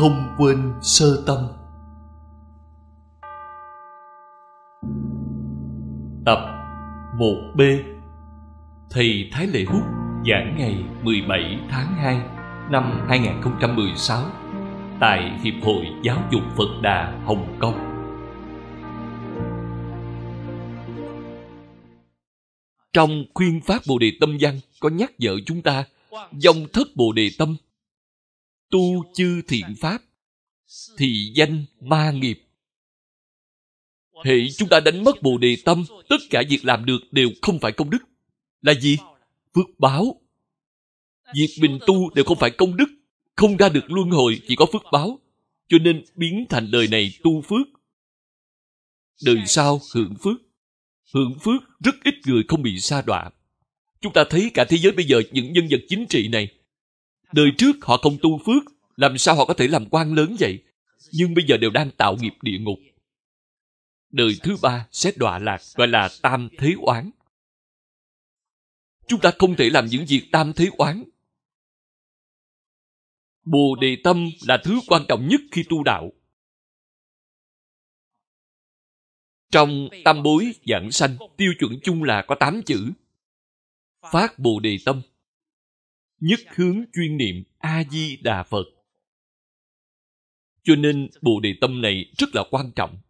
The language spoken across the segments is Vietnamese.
không quên sơ tâm Tập 1B Thầy Thái Lệ Hút giảng ngày 17 tháng 2 năm 2016 tại Hiệp hội Giáo dục Phật Đà Hồng Kông. Trong khuyên pháp Bồ Đề Tâm Văn có nhắc nhở chúng ta dòng thất Bồ Đề Tâm tu chư thiện pháp thì danh ma nghiệp hệ chúng ta đánh mất bồ đề tâm tất cả việc làm được đều không phải công đức là gì phước báo việc mình tu đều không phải công đức không ra được luân hồi chỉ có phước báo cho nên biến thành đời này tu phước đời sau hưởng phước hưởng phước rất ít người không bị sa đọa chúng ta thấy cả thế giới bây giờ những nhân vật chính trị này Đời trước họ không tu phước, làm sao họ có thể làm quan lớn vậy? Nhưng bây giờ đều đang tạo nghiệp địa ngục. Đời thứ ba sẽ đọa lạc, gọi là tam thế oán. Chúng ta không thể làm những việc tam thế oán. Bồ đề tâm là thứ quan trọng nhất khi tu đạo. Trong tam bối giảng sanh, tiêu chuẩn chung là có tám chữ. Phát bồ đề tâm nhất hướng chuyên niệm a di đà phật cho nên bồ đề tâm này rất là quan trọng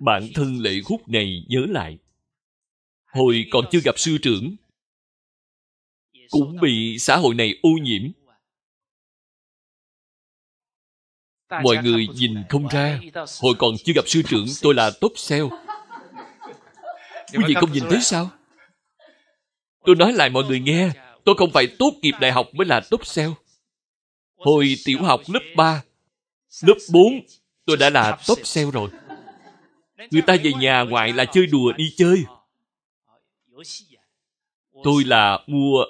bản thân lệ khúc này nhớ lại hồi còn chưa gặp sư trưởng cũng bị xã hội này ô nhiễm mọi người nhìn không ra hồi còn chưa gặp sư trưởng tôi là top sale quý vị không nhìn thấy sao tôi nói lại mọi người nghe Tôi không phải tốt nghiệp đại học mới là top sale. Hồi tiểu học lớp 3, lớp 4, tôi đã là top sale rồi. Người ta về nhà ngoại là chơi đùa đi chơi. Tôi là mua...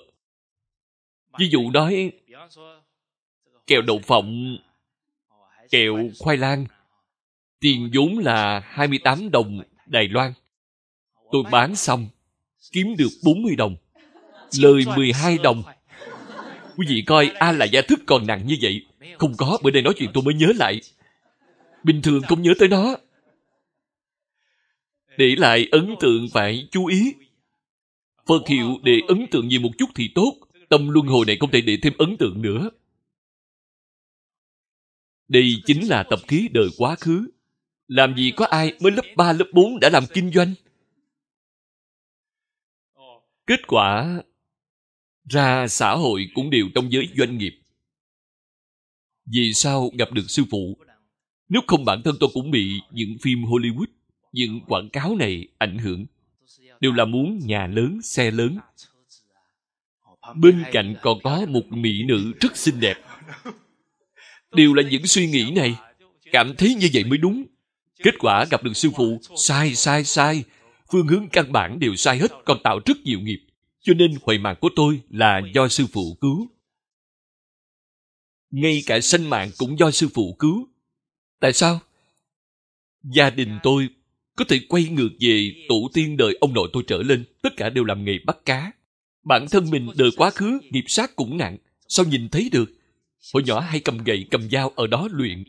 Ví dụ nói, kẹo đậu phộng, kẹo khoai lang, tiền vốn là 28 đồng Đài Loan. Tôi bán xong, kiếm được 40 đồng lời 12 đồng quý vị coi a à, là gia thức còn nặng như vậy không có bữa nay nói chuyện tôi mới nhớ lại bình thường không nhớ tới nó để lại ấn tượng phải chú ý phật hiệu để ấn tượng gì một chút thì tốt tâm luân hồi này không thể để thêm ấn tượng nữa đây chính là tập khí đời quá khứ làm gì có ai mới lớp 3, lớp 4 đã làm kinh doanh kết quả ra xã hội cũng đều trong giới doanh nghiệp vì sao gặp được sư phụ nếu không bản thân tôi cũng bị những phim hollywood những quảng cáo này ảnh hưởng đều là muốn nhà lớn xe lớn bên cạnh còn có một mỹ nữ rất xinh đẹp đều là những suy nghĩ này cảm thấy như vậy mới đúng kết quả gặp được sư phụ sai sai sai phương hướng căn bản đều sai hết còn tạo rất nhiều nghiệp cho nên huệ mạng của tôi là do sư phụ cứu ngay cả sanh mạng cũng do sư phụ cứu tại sao gia đình tôi có thể quay ngược về tổ tiên đời ông nội tôi trở lên tất cả đều làm nghề bắt cá bản thân mình đời quá khứ nghiệp sát cũng nặng sao nhìn thấy được hồi nhỏ hay cầm gậy cầm dao ở đó luyện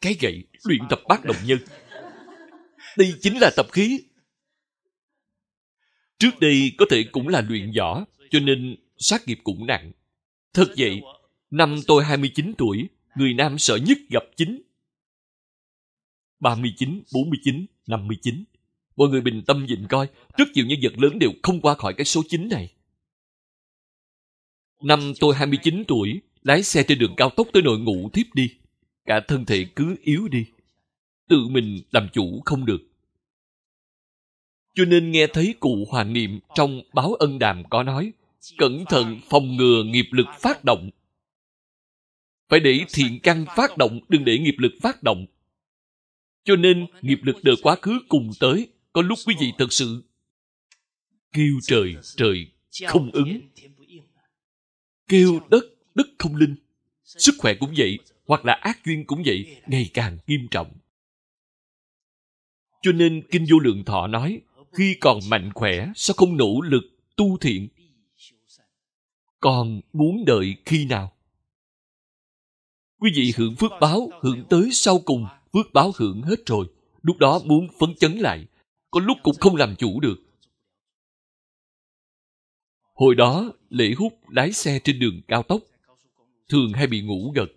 cái gậy luyện tập bát động nhân đây chính là tập khí Trước đây có thể cũng là luyện võ, cho nên sát nghiệp cũng nặng. Thật vậy, năm tôi 29 tuổi, người nam sợ nhất gặp chính. 39, 49, 59. Mọi người bình tâm nhìn coi, rất nhiều nhân vật lớn đều không qua khỏi cái số 9 này. Năm tôi 29 tuổi, lái xe trên đường cao tốc tới nội ngủ thiếp đi. Cả thân thể cứ yếu đi. Tự mình làm chủ không được cho nên nghe thấy cụ Hòa Niệm trong báo ân đàm có nói, cẩn thận phòng ngừa nghiệp lực phát động. Phải để thiện căn phát động, đừng để nghiệp lực phát động. Cho nên, nghiệp lực đời quá khứ cùng tới, có lúc quý vị thật sự kêu trời, trời không ứng. Kêu đất, đất không linh. Sức khỏe cũng vậy, hoặc là ác duyên cũng vậy, ngày càng nghiêm trọng. Cho nên Kinh Vô Lượng Thọ nói, khi còn mạnh khỏe sao không nỗ lực tu thiện còn muốn đợi khi nào quý vị hưởng phước báo hưởng tới sau cùng phước báo hưởng hết rồi lúc đó muốn phấn chấn lại có lúc cũng không làm chủ được hồi đó lễ hút lái xe trên đường cao tốc thường hay bị ngủ gật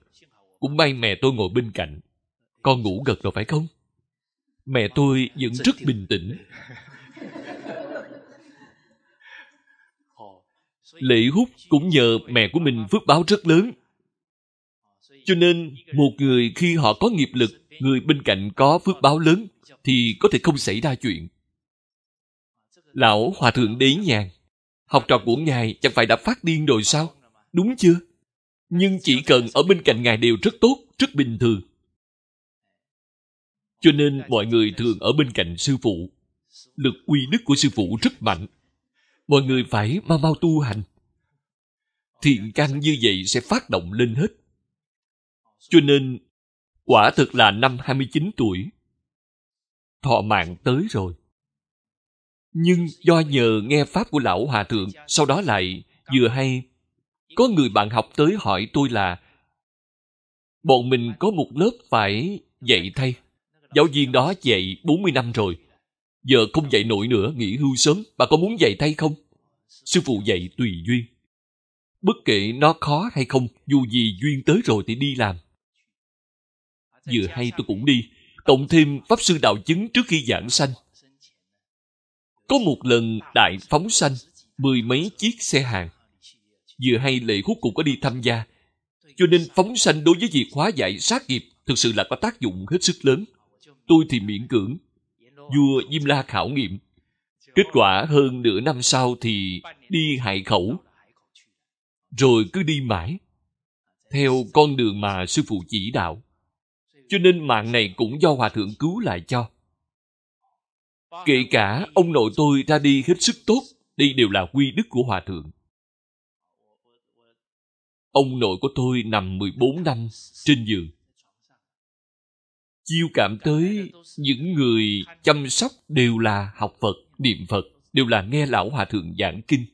cũng may mẹ tôi ngồi bên cạnh con ngủ gật rồi phải không mẹ tôi vẫn rất bình tĩnh Lệ hút cũng nhờ mẹ của mình phước báo rất lớn. Cho nên, một người khi họ có nghiệp lực, người bên cạnh có phước báo lớn, thì có thể không xảy ra chuyện. Lão Hòa Thượng Đế Nhàn, học trò của Ngài chẳng phải đã phát điên rồi sao? Đúng chưa? Nhưng chỉ cần ở bên cạnh Ngài đều rất tốt, rất bình thường. Cho nên mọi người thường ở bên cạnh sư phụ. Lực uy đức của sư phụ rất mạnh. Mọi người phải mau mau tu hành thiện căn như vậy sẽ phát động lên hết. Cho nên, quả thực là năm 29 tuổi, thọ mạng tới rồi. Nhưng do nhờ nghe Pháp của Lão Hòa Thượng, sau đó lại vừa hay, có người bạn học tới hỏi tôi là bọn mình có một lớp phải dạy thay. Giáo viên đó dạy 40 năm rồi, giờ không dạy nổi nữa, nghỉ hưu sớm, bà có muốn dạy thay không? Sư phụ dạy tùy duyên. Bất kể nó khó hay không, dù gì duyên tới rồi thì đi làm. Vừa hay tôi cũng đi, cộng thêm Pháp Sư Đạo Chứng trước khi giảng sanh. Có một lần đại phóng sanh, mười mấy chiếc xe hàng. Vừa hay lệ khúc cũng có đi tham gia. Cho nên phóng sanh đối với việc hóa giải sát nghiệp thực sự là có tác dụng hết sức lớn. Tôi thì miễn cưỡng. Vua Diêm La khảo nghiệm. Kết quả hơn nửa năm sau thì đi hại khẩu rồi cứ đi mãi theo con đường mà sư phụ chỉ đạo cho nên mạng này cũng do hòa thượng cứu lại cho kể cả ông nội tôi ra đi hết sức tốt đây đều là quy đức của hòa thượng ông nội của tôi nằm 14 năm trên giường chiêu cảm tới những người chăm sóc đều là học phật niệm phật đều là nghe lão hòa thượng giảng kinh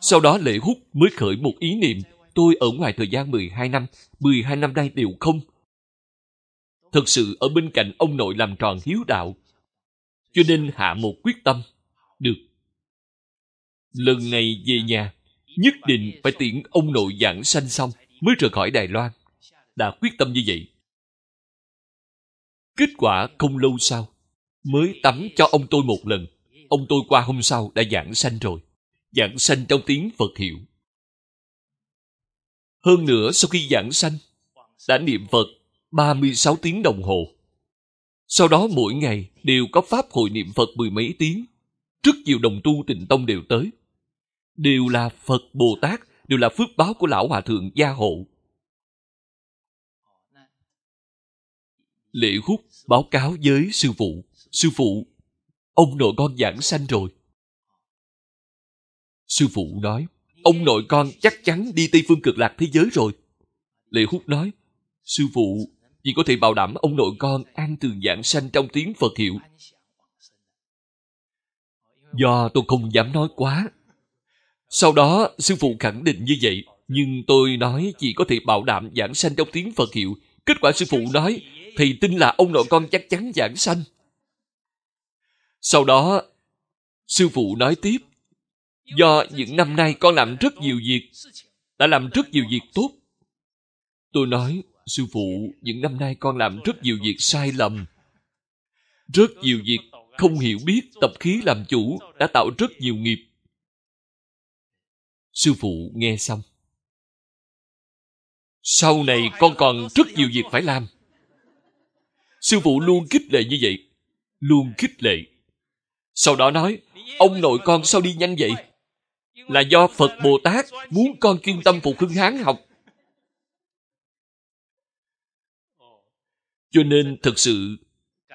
sau đó lễ hút mới khởi một ý niệm, tôi ở ngoài thời gian 12 năm, 12 năm nay đều không. Thật sự ở bên cạnh ông nội làm tròn hiếu đạo, cho nên hạ một quyết tâm. Được. Lần này về nhà, nhất định phải tiễn ông nội giảng sanh xong mới rời khỏi Đài Loan. Đã quyết tâm như vậy. Kết quả không lâu sau, mới tắm cho ông tôi một lần. Ông tôi qua hôm sau đã giảng sanh rồi giảng sanh trong tiếng Phật hiệu. Hơn nữa sau khi giảng sanh, đã niệm Phật 36 tiếng đồng hồ. Sau đó mỗi ngày đều có pháp hội niệm Phật mười mấy tiếng. Rất nhiều đồng tu tịnh tông đều tới. Đều là Phật Bồ Tát, đều là phước báo của Lão Hòa Thượng Gia Hộ. Lễ hút báo cáo với sư phụ. Sư phụ, ông nội con giảng sanh rồi. Sư phụ nói, ông nội con chắc chắn đi Tây Phương cực lạc thế giới rồi. Lệ Húc nói, sư phụ, chỉ có thể bảo đảm ông nội con an tường dạng sanh trong tiếng Phật hiệu. Do tôi không dám nói quá. Sau đó, sư phụ khẳng định như vậy, nhưng tôi nói chỉ có thể bảo đảm giảng sanh trong tiếng Phật hiệu. Kết quả sư phụ nói, thì tin là ông nội con chắc chắn giảng sanh. Sau đó, sư phụ nói tiếp, do những năm nay con làm rất nhiều việc đã làm rất nhiều việc tốt tôi nói sư phụ những năm nay con làm rất nhiều việc sai lầm rất nhiều việc không hiểu biết tập khí làm chủ đã tạo rất nhiều nghiệp sư phụ nghe xong sau này con còn rất nhiều việc phải làm sư phụ luôn khích lệ như vậy luôn khích lệ sau đó nói ông nội con sao đi nhanh vậy là do Phật Bồ Tát muốn con chuyên tâm phụ khương Hán học. Cho nên thật sự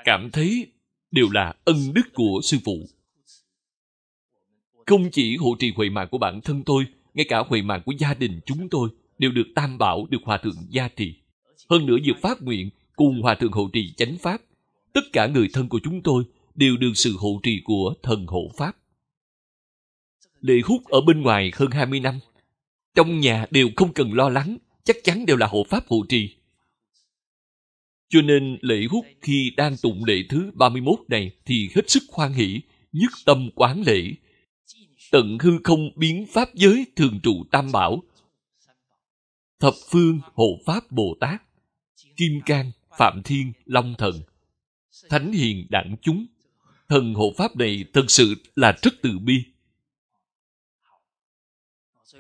cảm thấy đều là ân đức của sư phụ. Không chỉ hộ trì huệ mạng của bản thân tôi, ngay cả huệ mạng của gia đình chúng tôi đều được tam bảo, được hòa thượng gia trì. Hơn nữa việc phát nguyện cùng hòa thượng hộ trì chánh pháp, tất cả người thân của chúng tôi đều được sự hộ trì của thần hộ pháp. Lệ Hút ở bên ngoài hơn 20 năm. Trong nhà đều không cần lo lắng, chắc chắn đều là hộ pháp hộ trì. Cho nên lệ hút khi đang tụng lễ thứ 31 này thì hết sức khoan hỷ, nhất tâm quán lễ. Tận hư không biến pháp giới thường trụ tam bảo. Thập phương hộ pháp Bồ Tát. Kim Cang, Phạm Thiên, Long Thần. Thánh Hiền Đảng Chúng. Thần hộ pháp này thật sự là rất từ bi.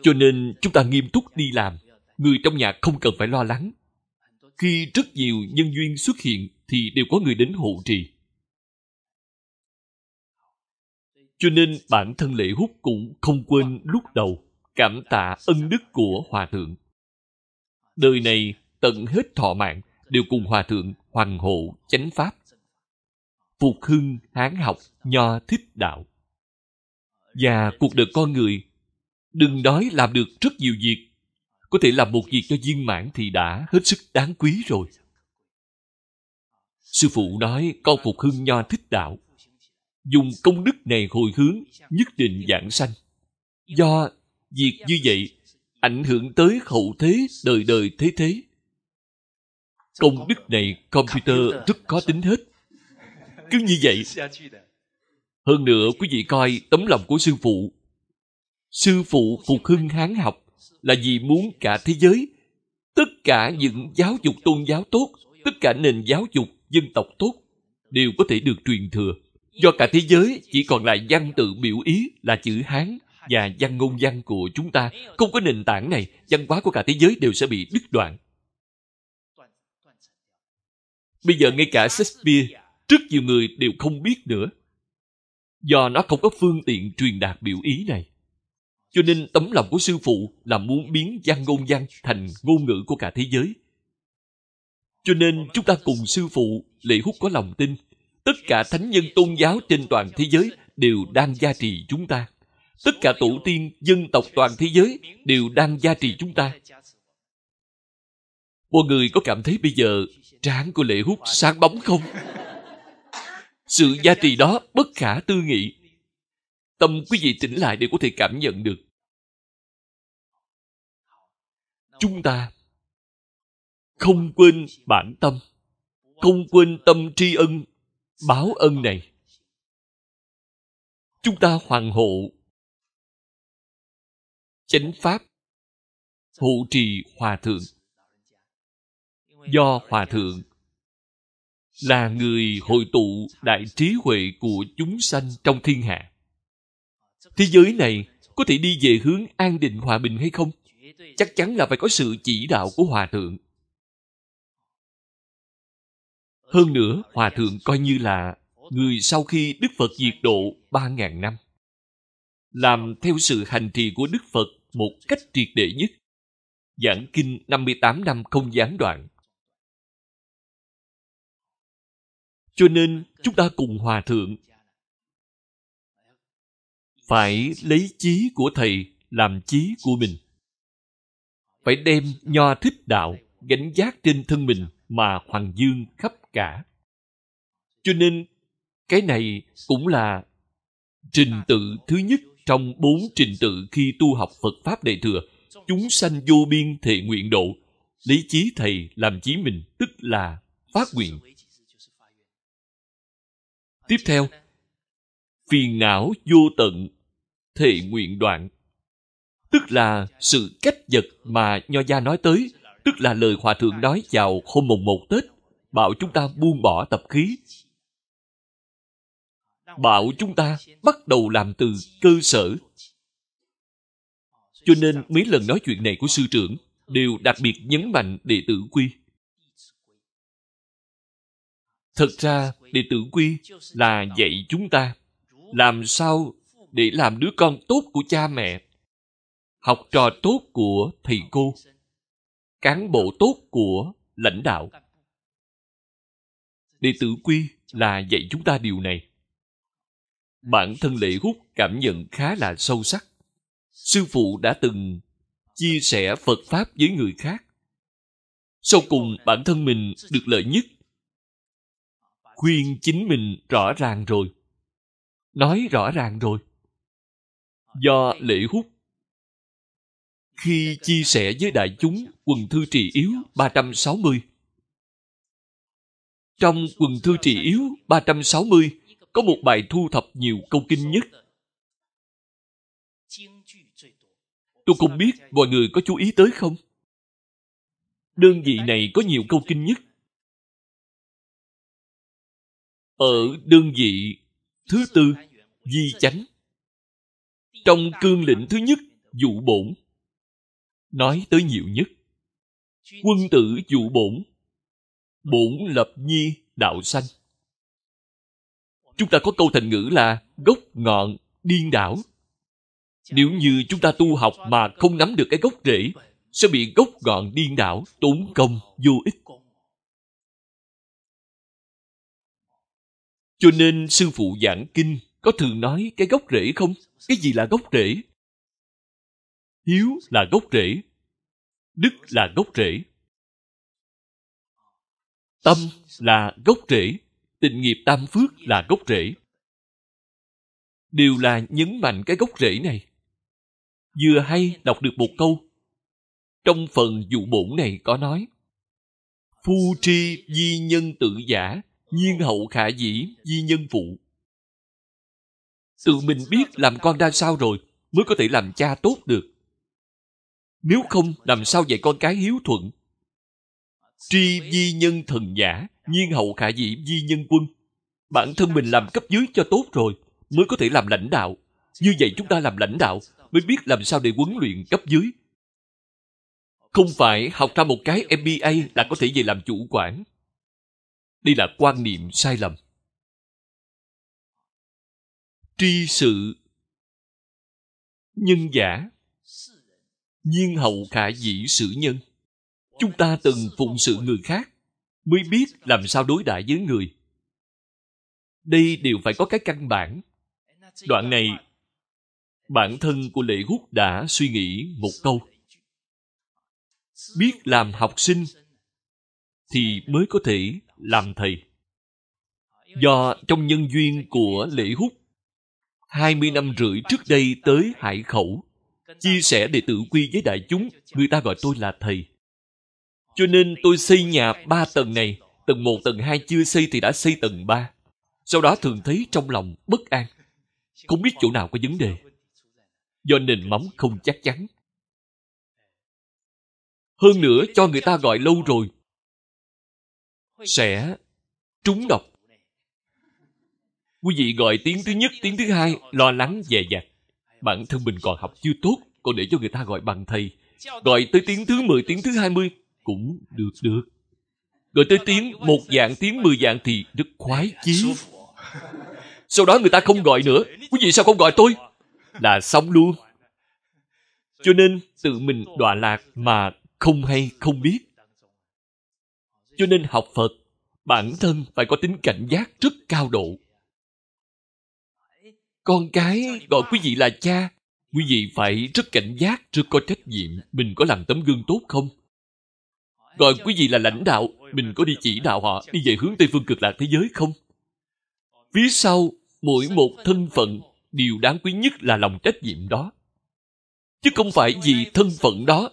Cho nên chúng ta nghiêm túc đi làm. Người trong nhà không cần phải lo lắng. Khi rất nhiều nhân duyên xuất hiện thì đều có người đến hộ trì. Cho nên bản thân lễ hút cũng không quên lúc đầu cảm tạ ân đức của Hòa Thượng. Đời này tận hết thọ mạng đều cùng Hòa Thượng hoàng hộ chánh Pháp. Phục hưng hán học nho thích đạo. Và cuộc đời con người Đừng nói làm được rất nhiều việc. Có thể làm một việc cho viên mãn thì đã hết sức đáng quý rồi. Sư phụ nói con Phục Hưng Nho thích đạo. Dùng công đức này hồi hướng nhất định giảng sanh. Do việc như vậy ảnh hưởng tới hậu thế đời đời thế thế. Công đức này computer rất khó tính hết. Cứ như vậy. Hơn nữa quý vị coi tấm lòng của sư phụ sư phụ phục hưng hán học là vì muốn cả thế giới tất cả những giáo dục tôn giáo tốt tất cả nền giáo dục dân tộc tốt đều có thể được truyền thừa do cả thế giới chỉ còn lại văn tự biểu ý là chữ hán và văn ngôn văn của chúng ta không có nền tảng này văn hóa của cả thế giới đều sẽ bị đứt đoạn bây giờ ngay cả shakespeare rất nhiều người đều không biết nữa do nó không có phương tiện truyền đạt biểu ý này cho nên tấm lòng của sư phụ là muốn biến văn ngôn văn thành ngôn ngữ của cả thế giới. Cho nên chúng ta cùng sư phụ lễ hút có lòng tin Tất cả thánh nhân tôn giáo trên toàn thế giới Đều đang gia trì chúng ta Tất cả tổ tiên dân tộc toàn thế giới Đều đang gia trì chúng ta Mọi người có cảm thấy bây giờ Trán của lễ hút sáng bóng không? Sự gia trì đó bất khả tư nghị tâm quý vị tỉnh lại để có thể cảm nhận được chúng ta không quên bản tâm không quên tâm tri ân báo ân này chúng ta hoàng hộ chánh pháp hộ trì hòa thượng do hòa thượng là người hội tụ đại trí huệ của chúng sanh trong thiên hạ thế giới này có thể đi về hướng an định hòa bình hay không chắc chắn là phải có sự chỉ đạo của hòa thượng hơn nữa hòa thượng coi như là người sau khi đức phật diệt độ ba ngàn năm làm theo sự hành trì của đức phật một cách triệt để nhất giảng kinh 58 năm không gián đoạn. Cho nên, chúng ta cùng Hòa Thượng phải lấy chí của thầy làm chí của mình phải đem nho thích đạo gánh giác trên thân mình mà hoàng dương khắp cả cho nên cái này cũng là trình tự thứ nhất trong bốn trình tự khi tu học phật pháp đại thừa chúng sanh vô biên thệ nguyện độ lấy chí thầy làm chí mình tức là phát nguyện tiếp theo phiền não vô tận thệ nguyện đoạn tức là sự cách vật mà nho gia nói tới tức là lời hòa thượng nói vào hôm mùng một tết bảo chúng ta buông bỏ tập khí bảo chúng ta bắt đầu làm từ cơ sở cho nên mấy lần nói chuyện này của sư trưởng đều đặc biệt nhấn mạnh đệ tử quy thật ra đệ tử quy là dạy chúng ta làm sao để làm đứa con tốt của cha mẹ học trò tốt của thầy cô cán bộ tốt của lãnh đạo đệ tử quy là dạy chúng ta điều này bản thân lễ hút cảm nhận khá là sâu sắc sư phụ đã từng chia sẻ phật pháp với người khác sau cùng bản thân mình được lợi nhất khuyên chính mình rõ ràng rồi nói rõ ràng rồi do lễ hút khi chia sẻ với đại chúng quần thư trì yếu 360. Trong quần thư trì yếu 360 có một bài thu thập nhiều câu kinh nhất. Tôi không biết mọi người có chú ý tới không? Đơn vị này có nhiều câu kinh nhất. Ở đơn vị thứ tư, Di Chánh, trong cương lĩnh thứ nhất dụ bổn nói tới nhiều nhất quân tử dụ bổn bổn lập nhi đạo sanh chúng ta có câu thành ngữ là gốc ngọn điên đảo nếu như chúng ta tu học mà không nắm được cái gốc rễ sẽ bị gốc ngọn điên đảo tốn công vô ích cho nên sư phụ giảng kinh có thường nói cái gốc rễ không cái gì là gốc rễ hiếu là gốc rễ đức là gốc rễ tâm là gốc rễ tình nghiệp tam phước là gốc rễ đều là nhấn mạnh cái gốc rễ này vừa hay đọc được một câu trong phần dụ bổn này có nói phu tri di nhân tự giả nhiên hậu khả dĩ di nhân phụ tự mình biết làm con ra sao rồi mới có thể làm cha tốt được nếu không làm sao dạy con cái hiếu thuận tri di nhân thần giả nhiên hậu khả dĩ di nhân quân bản thân mình làm cấp dưới cho tốt rồi mới có thể làm lãnh đạo như vậy chúng ta làm lãnh đạo mới biết làm sao để huấn luyện cấp dưới không phải học ra một cái mba là có thể về làm chủ quản đây là quan niệm sai lầm tri sự nhân giả nhiên hậu khả dĩ sự nhân chúng ta từng phụng sự người khác mới biết làm sao đối đãi với người đây đều phải có cái căn bản đoạn này bản thân của lệ hút đã suy nghĩ một câu biết làm học sinh thì mới có thể làm thầy do trong nhân duyên của lễ hút 20 năm rưỡi trước đây tới Hải Khẩu, chia sẻ đệ tử quy với đại chúng, người ta gọi tôi là thầy. Cho nên tôi xây nhà ba tầng này, tầng 1, tầng 2 chưa xây thì đã xây tầng 3. Sau đó thường thấy trong lòng bất an, không biết chỗ nào có vấn đề. Do nền móng không chắc chắn. Hơn nữa cho người ta gọi lâu rồi, sẽ trúng độc Quý vị gọi tiếng thứ nhất, tiếng thứ hai, lo lắng, dè dặt. Bản thân mình còn học chưa tốt, còn để cho người ta gọi bằng thầy. Gọi tới tiếng thứ mười, tiếng thứ hai mươi cũng được được. Gọi tới tiếng một dạng, tiếng mười dạng thì rất khoái chí. Sau đó người ta không gọi nữa. Quý vị sao không gọi tôi? Là xong luôn. Cho nên tự mình đọa lạc mà không hay không biết. Cho nên học Phật, bản thân phải có tính cảnh giác rất cao độ con cái gọi quý vị là cha quý vị phải rất cảnh giác rất có trách nhiệm mình có làm tấm gương tốt không gọi quý vị là lãnh đạo mình có đi chỉ đạo họ đi về hướng tây phương cực lạc thế giới không phía sau mỗi một thân phận điều đáng quý nhất là lòng trách nhiệm đó chứ không phải vì thân phận đó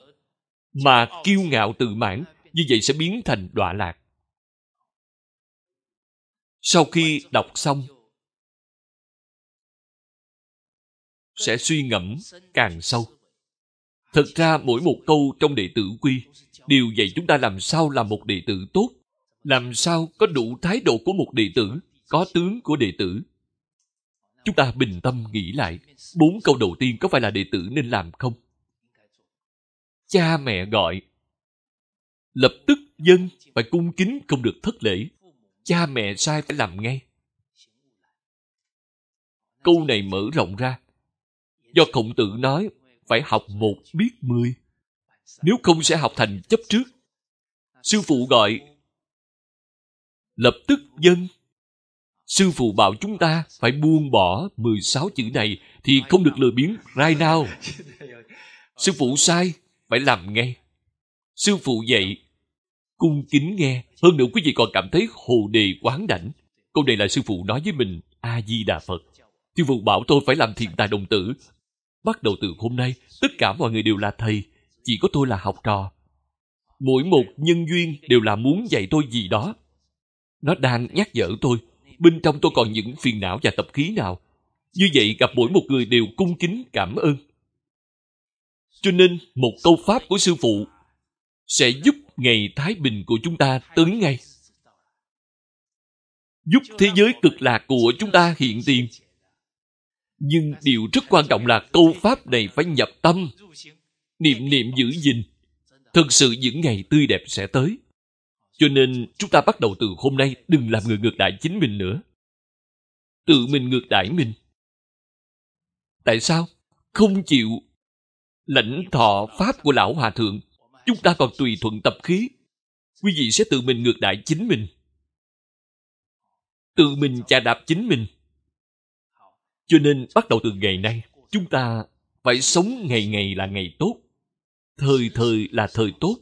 mà kiêu ngạo tự mãn như vậy sẽ biến thành đọa lạc sau khi đọc xong sẽ suy ngẫm càng sâu Thực ra mỗi một câu trong đệ tử quy đều dạy chúng ta làm sao là một đệ tử tốt làm sao có đủ thái độ của một đệ tử có tướng của đệ tử chúng ta bình tâm nghĩ lại bốn câu đầu tiên có phải là đệ tử nên làm không cha mẹ gọi lập tức dân phải cung kính không được thất lễ cha mẹ sai phải làm ngay câu này mở rộng ra Do khổng tử nói, phải học một biết mười. Nếu không sẽ học thành chấp trước. Sư phụ gọi, lập tức dân. Sư phụ bảo chúng ta phải buông bỏ 16 chữ này thì không được lừa biến right now. Sư phụ sai, phải làm ngay. Sư phụ dạy, cung kính nghe. Hơn nữa quý vị còn cảm thấy hồ đề quán đảnh. Câu này là sư phụ nói với mình, A-di-đà Phật. Sư phụ bảo tôi phải làm thiền tài đồng tử, Bắt đầu từ hôm nay, tất cả mọi người đều là thầy, chỉ có tôi là học trò. Mỗi một nhân duyên đều là muốn dạy tôi gì đó. Nó đang nhắc nhở tôi, bên trong tôi còn những phiền não và tập khí nào. Như vậy gặp mỗi một người đều cung kính cảm ơn. Cho nên, một câu pháp của sư phụ sẽ giúp ngày thái bình của chúng ta tới ngay giúp thế giới cực lạc của chúng ta hiện tiền nhưng điều rất quan trọng là câu pháp này phải nhập tâm niệm niệm giữ gìn thực sự những ngày tươi đẹp sẽ tới cho nên chúng ta bắt đầu từ hôm nay đừng làm người ngược đại chính mình nữa tự mình ngược đãi mình tại sao không chịu lãnh thọ pháp của lão hòa thượng chúng ta còn tùy thuận tập khí quý vị sẽ tự mình ngược đại chính mình tự mình chà đạp chính mình cho nên bắt đầu từ ngày nay, chúng ta phải sống ngày ngày là ngày tốt, thời thời là thời tốt.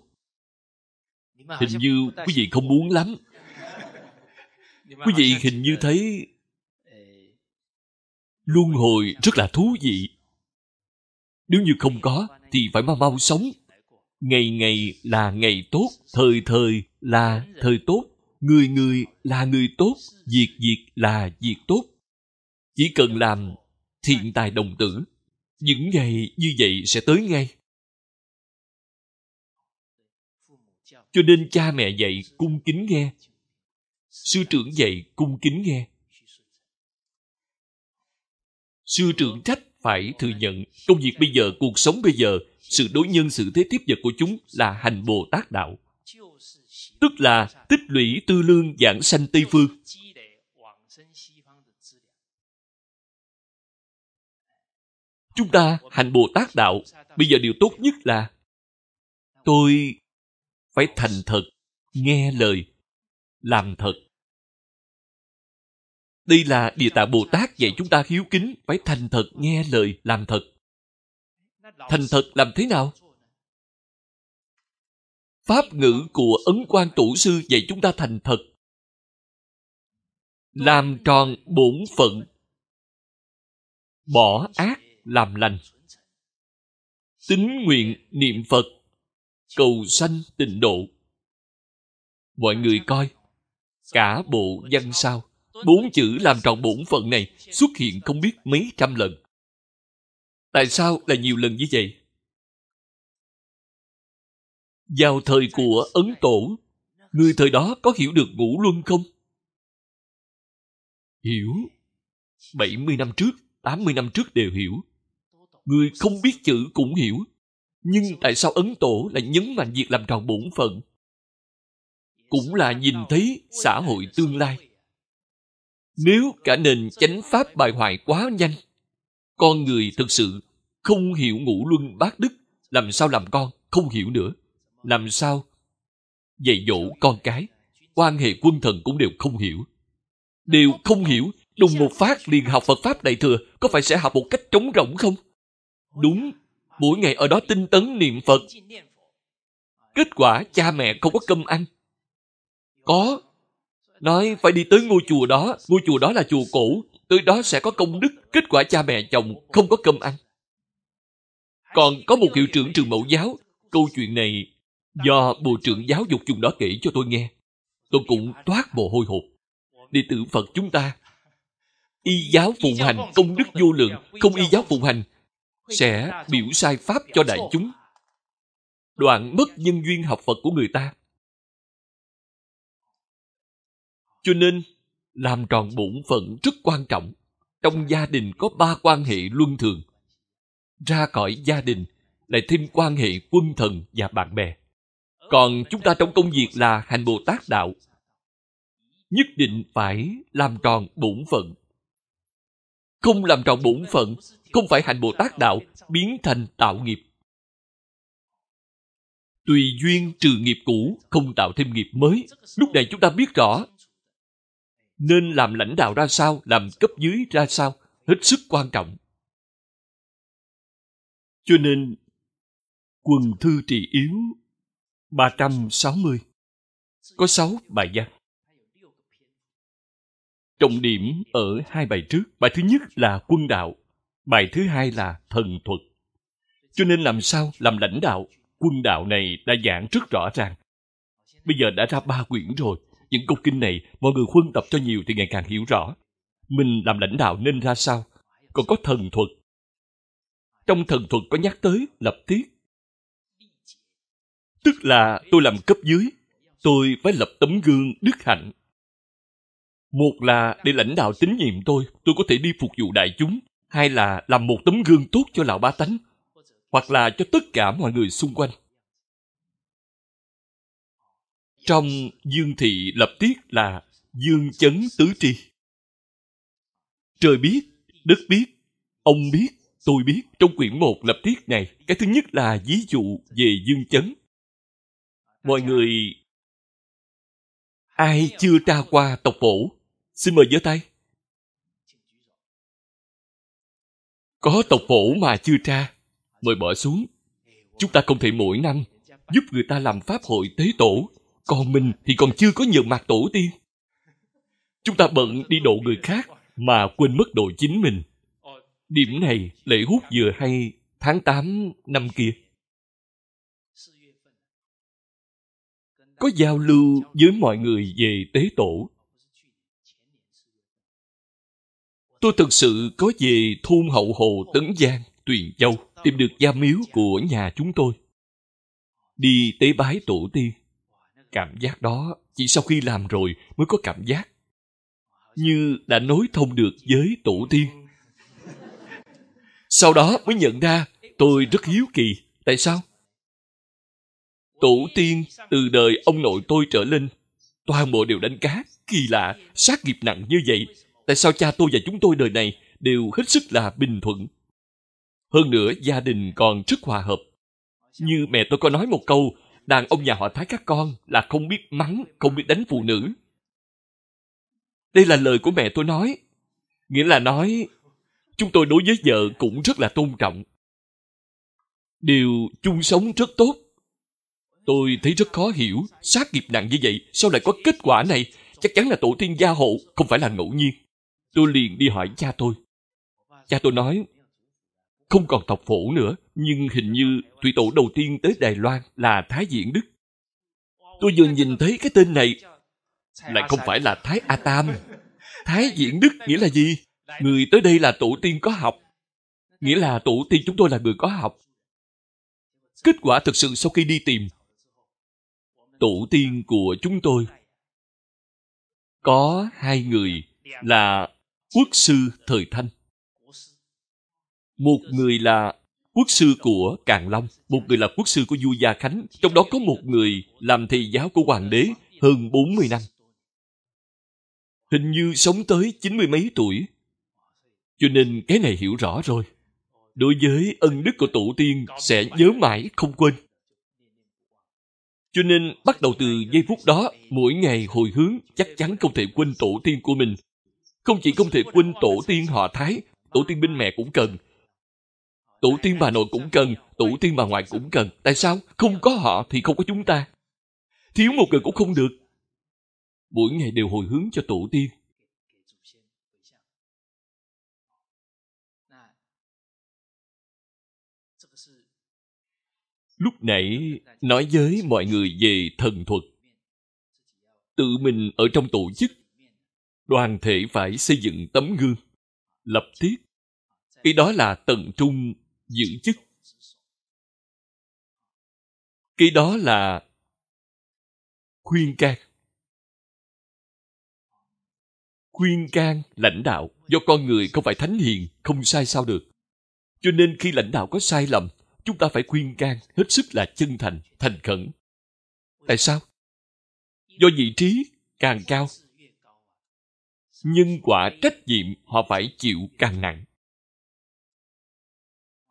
Hình như quý vị không muốn lắm. Quý vị hình như thấy luân hồi rất là thú vị. Nếu như không có thì phải mau mau sống. Ngày ngày là ngày tốt, thời thời là thời tốt, người người là người tốt, việc việc là việc tốt chỉ cần làm thiện tài đồng tử những ngày như vậy sẽ tới ngay cho nên cha mẹ dạy cung kính nghe sư trưởng dạy cung kính nghe sư trưởng trách phải thừa nhận công việc bây giờ cuộc sống bây giờ sự đối nhân sự thế tiếp vật của chúng là hành bồ tát đạo tức là tích lũy tư lương giảng sanh tây phương Chúng ta hành Bồ Tát Đạo, bây giờ điều tốt nhất là tôi phải thành thật, nghe lời, làm thật. Đây là Địa Tạng Bồ Tát dạy chúng ta hiếu kính, phải thành thật, nghe lời, làm thật. Thành thật làm thế nào? Pháp ngữ của Ấn Quan Tổ Sư dạy chúng ta thành thật. Làm tròn bổn phận. Bỏ ác làm lành tín nguyện niệm phật cầu sanh tịnh độ mọi người coi cả bộ văn sao bốn chữ làm trọn bổn phận này xuất hiện không biết mấy trăm lần tại sao là nhiều lần như vậy vào thời của ấn tổ người thời đó có hiểu được ngũ luân không hiểu 70 năm trước 80 năm trước đều hiểu Người không biết chữ cũng hiểu. Nhưng tại sao Ấn Tổ lại nhấn mạnh việc làm tròn bổn phận? Cũng là nhìn thấy xã hội tương lai. Nếu cả nền chánh pháp bài hoại quá nhanh, con người thực sự không hiểu ngũ luân bát đức, làm sao làm con không hiểu nữa? Làm sao dạy dỗ con cái? Quan hệ quân thần cũng đều không hiểu. Đều không hiểu, đùng một phát liền học Phật Pháp Đại Thừa, có phải sẽ học một cách trống rỗng không? đúng mỗi ngày ở đó tinh tấn niệm phật kết quả cha mẹ không có cơm ăn có nói phải đi tới ngôi chùa đó ngôi chùa đó là chùa cổ tới đó sẽ có công đức kết quả cha mẹ chồng không có cơm ăn còn có một hiệu trưởng trường mẫu giáo câu chuyện này do bộ trưởng giáo dục vùng đó kể cho tôi nghe tôi cũng toát mồ hôi hột đệ tử phật chúng ta y giáo phụng hành công đức vô lượng không y giáo phụng hành sẽ biểu sai pháp cho đại chúng đoạn mất nhân duyên học phật của người ta cho nên làm tròn bổn phận rất quan trọng trong gia đình có ba quan hệ luân thường ra khỏi gia đình lại thêm quan hệ quân thần và bạn bè còn chúng ta trong công việc là hành bồ tát đạo nhất định phải làm tròn bổn phận không làm tròn bổn phận không phải hành Bồ Tát Đạo, biến thành tạo nghiệp. Tùy duyên trừ nghiệp cũ, không tạo thêm nghiệp mới. Lúc này chúng ta biết rõ nên làm lãnh đạo ra sao, làm cấp dưới ra sao, hết sức quan trọng. Cho nên, quần thư trị yếu 360 có 6 bài văn. Trọng điểm ở hai bài trước, bài thứ nhất là quân đạo, Bài thứ hai là thần thuật. Cho nên làm sao làm lãnh đạo, quân đạo này đã giảng rất rõ ràng. Bây giờ đã ra ba quyển rồi, những câu kinh này mọi người huân tập cho nhiều thì ngày càng hiểu rõ. Mình làm lãnh đạo nên ra sao? Còn có thần thuật. Trong thần thuật có nhắc tới lập tiết. Tức là tôi làm cấp dưới, tôi phải lập tấm gương đức hạnh. Một là để lãnh đạo tín nhiệm tôi, tôi có thể đi phục vụ đại chúng, hay là làm một tấm gương tốt cho lão ba tánh, hoặc là cho tất cả mọi người xung quanh. Trong dương thị lập tiết là dương chấn tứ tri. Trời biết, đất biết, ông biết, tôi biết. Trong quyển một lập tiết này, cái thứ nhất là ví dụ về dương chấn. Mọi người Ai chưa tra qua tộc phổ? Xin mời giơ tay. Có tộc phổ mà chưa tra, mời bỏ xuống. Chúng ta không thể mỗi năm giúp người ta làm pháp hội tế tổ. Còn mình thì còn chưa có nhận mặt tổ tiên. Chúng ta bận đi độ người khác mà quên mất độ chính mình. Điểm này lễ hút vừa hay tháng 8 năm kia. Có giao lưu với mọi người về tế tổ Tôi thực sự có về thôn hậu hồ Tấn Giang, Tuyền Châu, tìm được gia miếu của nhà chúng tôi. Đi tế bái tổ tiên. Cảm giác đó chỉ sau khi làm rồi mới có cảm giác. Như đã nối thông được với tổ tiên. Sau đó mới nhận ra tôi rất hiếu kỳ. Tại sao? Tổ tiên từ đời ông nội tôi trở lên toàn bộ đều đánh cá kỳ lạ sát nghiệp nặng như vậy tại sao cha tôi và chúng tôi đời này đều hết sức là bình thuận. Hơn nữa, gia đình còn rất hòa hợp. Như mẹ tôi có nói một câu, đàn ông nhà họ Thái các con là không biết mắng, không biết đánh phụ nữ. Đây là lời của mẹ tôi nói. Nghĩa là nói, chúng tôi đối với vợ cũng rất là tôn trọng. Điều chung sống rất tốt. Tôi thấy rất khó hiểu, sát nghiệp nặng như vậy, sao lại có kết quả này? Chắc chắn là tổ tiên gia hộ, không phải là ngẫu nhiên tôi liền đi hỏi cha tôi. Cha tôi nói, không còn tộc phổ nữa, nhưng hình như thủy tổ đầu tiên tới Đài Loan là Thái Diễn Đức. Tôi vừa nhìn thấy cái tên này, lại không phải là Thái A Tam. Thái Diễn Đức nghĩa là gì? Người tới đây là tổ tiên có học. Nghĩa là tổ tiên chúng tôi là người có học. Kết quả thực sự sau khi đi tìm, tổ tiên của chúng tôi có hai người là quốc sư thời thanh một người là quốc sư của Càn Long, một người là quốc sư của vua Gia Khánh, trong đó có một người làm thầy giáo của hoàng đế hơn 40 năm. Hình như sống tới chín mươi mấy tuổi. Cho nên cái này hiểu rõ rồi. Đối với ân đức của tổ tiên sẽ nhớ mãi không quên. Cho nên bắt đầu từ giây phút đó, mỗi ngày hồi hướng chắc chắn không thể quên tổ tiên của mình không chỉ không thể huynh tổ tiên họ Thái, tổ tiên binh mẹ cũng cần. Tổ tiên bà nội cũng cần, tổ tiên bà ngoại cũng cần. Tại sao? Không có họ thì không có chúng ta. Thiếu một người cũng không được. Mỗi ngày đều hồi hướng cho tổ tiên. Lúc nãy nói với mọi người về thần thuật. Tự mình ở trong tổ chức đoàn thể phải xây dựng tấm gương lập tiết ý đó là tận trung giữ chức cái đó là khuyên can khuyên can lãnh đạo do con người không phải thánh hiền không sai sao được cho nên khi lãnh đạo có sai lầm chúng ta phải khuyên can hết sức là chân thành thành khẩn tại sao do vị trí càng cao nhân quả trách nhiệm họ phải chịu càng nặng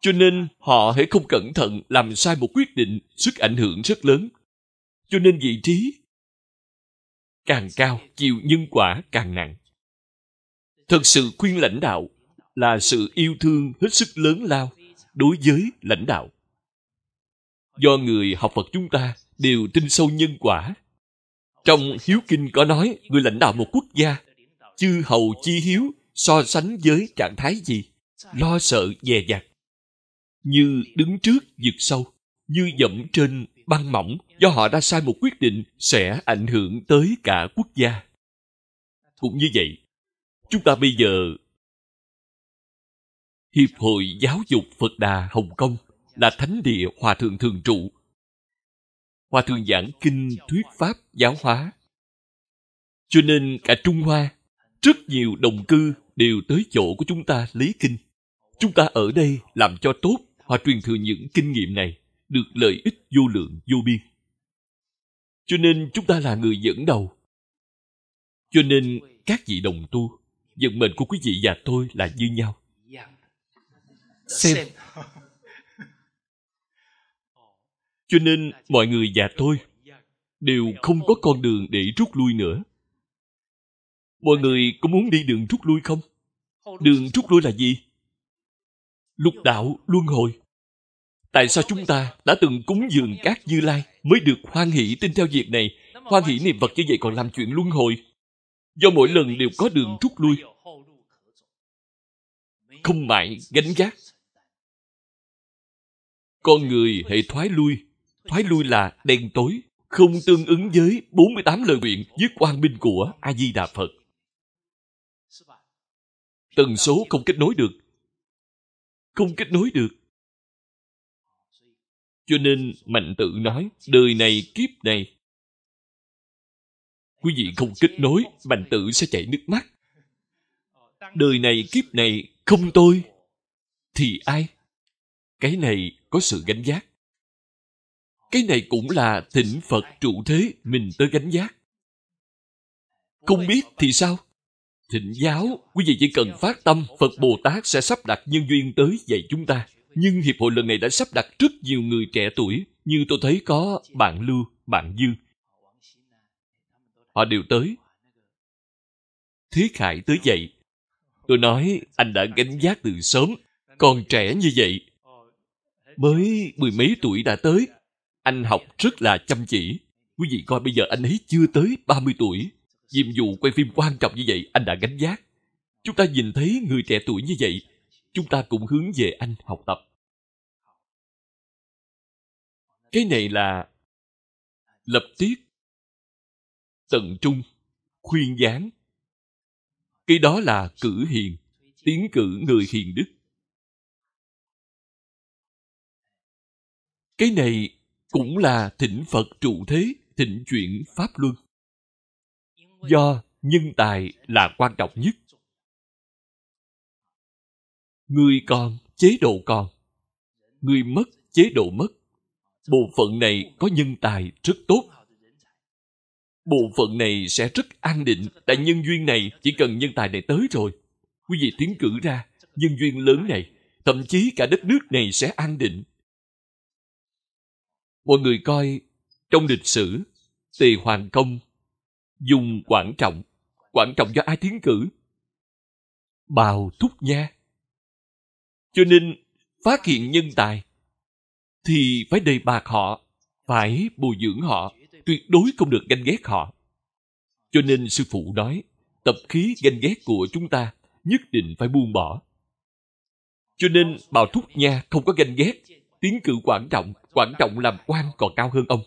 cho nên họ hãy không cẩn thận làm sai một quyết định sức ảnh hưởng rất lớn cho nên vị trí càng cao chịu nhân quả càng nặng thật sự khuyên lãnh đạo là sự yêu thương hết sức lớn lao đối với lãnh đạo do người học phật chúng ta đều tin sâu nhân quả trong hiếu kinh có nói người lãnh đạo một quốc gia chư hầu chi hiếu so sánh với trạng thái gì? Lo sợ dè dặt. Như đứng trước vực sâu, như dẫm trên băng mỏng do họ đã sai một quyết định sẽ ảnh hưởng tới cả quốc gia. Cũng như vậy, chúng ta bây giờ Hiệp hội Giáo dục Phật Đà Hồng Kông là thánh địa Hòa Thượng Thường Trụ. Hòa Thượng giảng kinh thuyết Pháp giáo hóa. Cho nên cả Trung Hoa rất nhiều đồng cư đều tới chỗ của chúng ta lấy kinh. Chúng ta ở đây làm cho tốt hoặc truyền thừa những kinh nghiệm này được lợi ích vô lượng vô biên. Cho nên chúng ta là người dẫn đầu. Cho nên các vị đồng tu, vận mệnh của quý vị và tôi là như nhau. Xem. Cho nên mọi người và tôi đều không có con đường để rút lui nữa. Mọi người có muốn đi đường rút lui không? Đường rút lui là gì? Lục đạo luân hồi. Tại sao chúng ta đã từng cúng dường các như lai mới được hoan hỷ tin theo việc này? Hoan hỷ niệm vật như vậy còn làm chuyện luân hồi. Do mỗi lần đều có đường rút lui. Không mại, gánh gác. Con người hệ thoái lui. Thoái lui là đen tối, không tương ứng với 48 lời nguyện với quan binh của A-di-đà Phật. Tần số không kết nối được. Không kết nối được. Cho nên Mạnh tự nói, đời này kiếp này. Quý vị không kết nối, Mạnh tự sẽ chảy nước mắt. Đời này kiếp này không tôi, thì ai? Cái này có sự gánh giác. Cái này cũng là thỉnh Phật trụ thế mình tới gánh giác. Không biết thì sao? thịnh giáo quý vị chỉ cần phát tâm phật bồ tát sẽ sắp đặt nhân duyên tới dạy chúng ta nhưng hiệp hội lần này đã sắp đặt rất nhiều người trẻ tuổi như tôi thấy có bạn lưu bạn dương họ đều tới thế khải tới dạy tôi nói anh đã gánh giác từ sớm còn trẻ như vậy mới mười mấy tuổi đã tới anh học rất là chăm chỉ quý vị coi bây giờ anh ấy chưa tới 30 tuổi Nhiệm vụ quay phim quan trọng như vậy anh đã gánh giác Chúng ta nhìn thấy người trẻ tuổi như vậy, chúng ta cũng hướng về anh học tập. Cái này là lập tiết, tận trung, khuyên gián. Cái đó là cử hiền, tiến cử người hiền đức. Cái này cũng là thỉnh Phật trụ thế, thỉnh chuyển Pháp Luân do nhân tài là quan trọng nhất người còn chế độ còn người mất chế độ mất bộ phận này có nhân tài rất tốt bộ phận này sẽ rất an định tại nhân duyên này chỉ cần nhân tài này tới rồi quý vị tiến cử ra nhân duyên lớn này thậm chí cả đất nước này sẽ an định mọi người coi trong lịch sử tề hoàng công dùng quản trọng. Quản trọng do ai tiến cử? Bào Thúc Nha. Cho nên, phát hiện nhân tài, thì phải đề bạc họ, phải bồi dưỡng họ, tuyệt đối không được ganh ghét họ. Cho nên sư phụ nói, tập khí ganh ghét của chúng ta nhất định phải buông bỏ. Cho nên Bào Thúc Nha không có ganh ghét, tiến cử quản trọng, quản trọng làm quan còn cao hơn ông.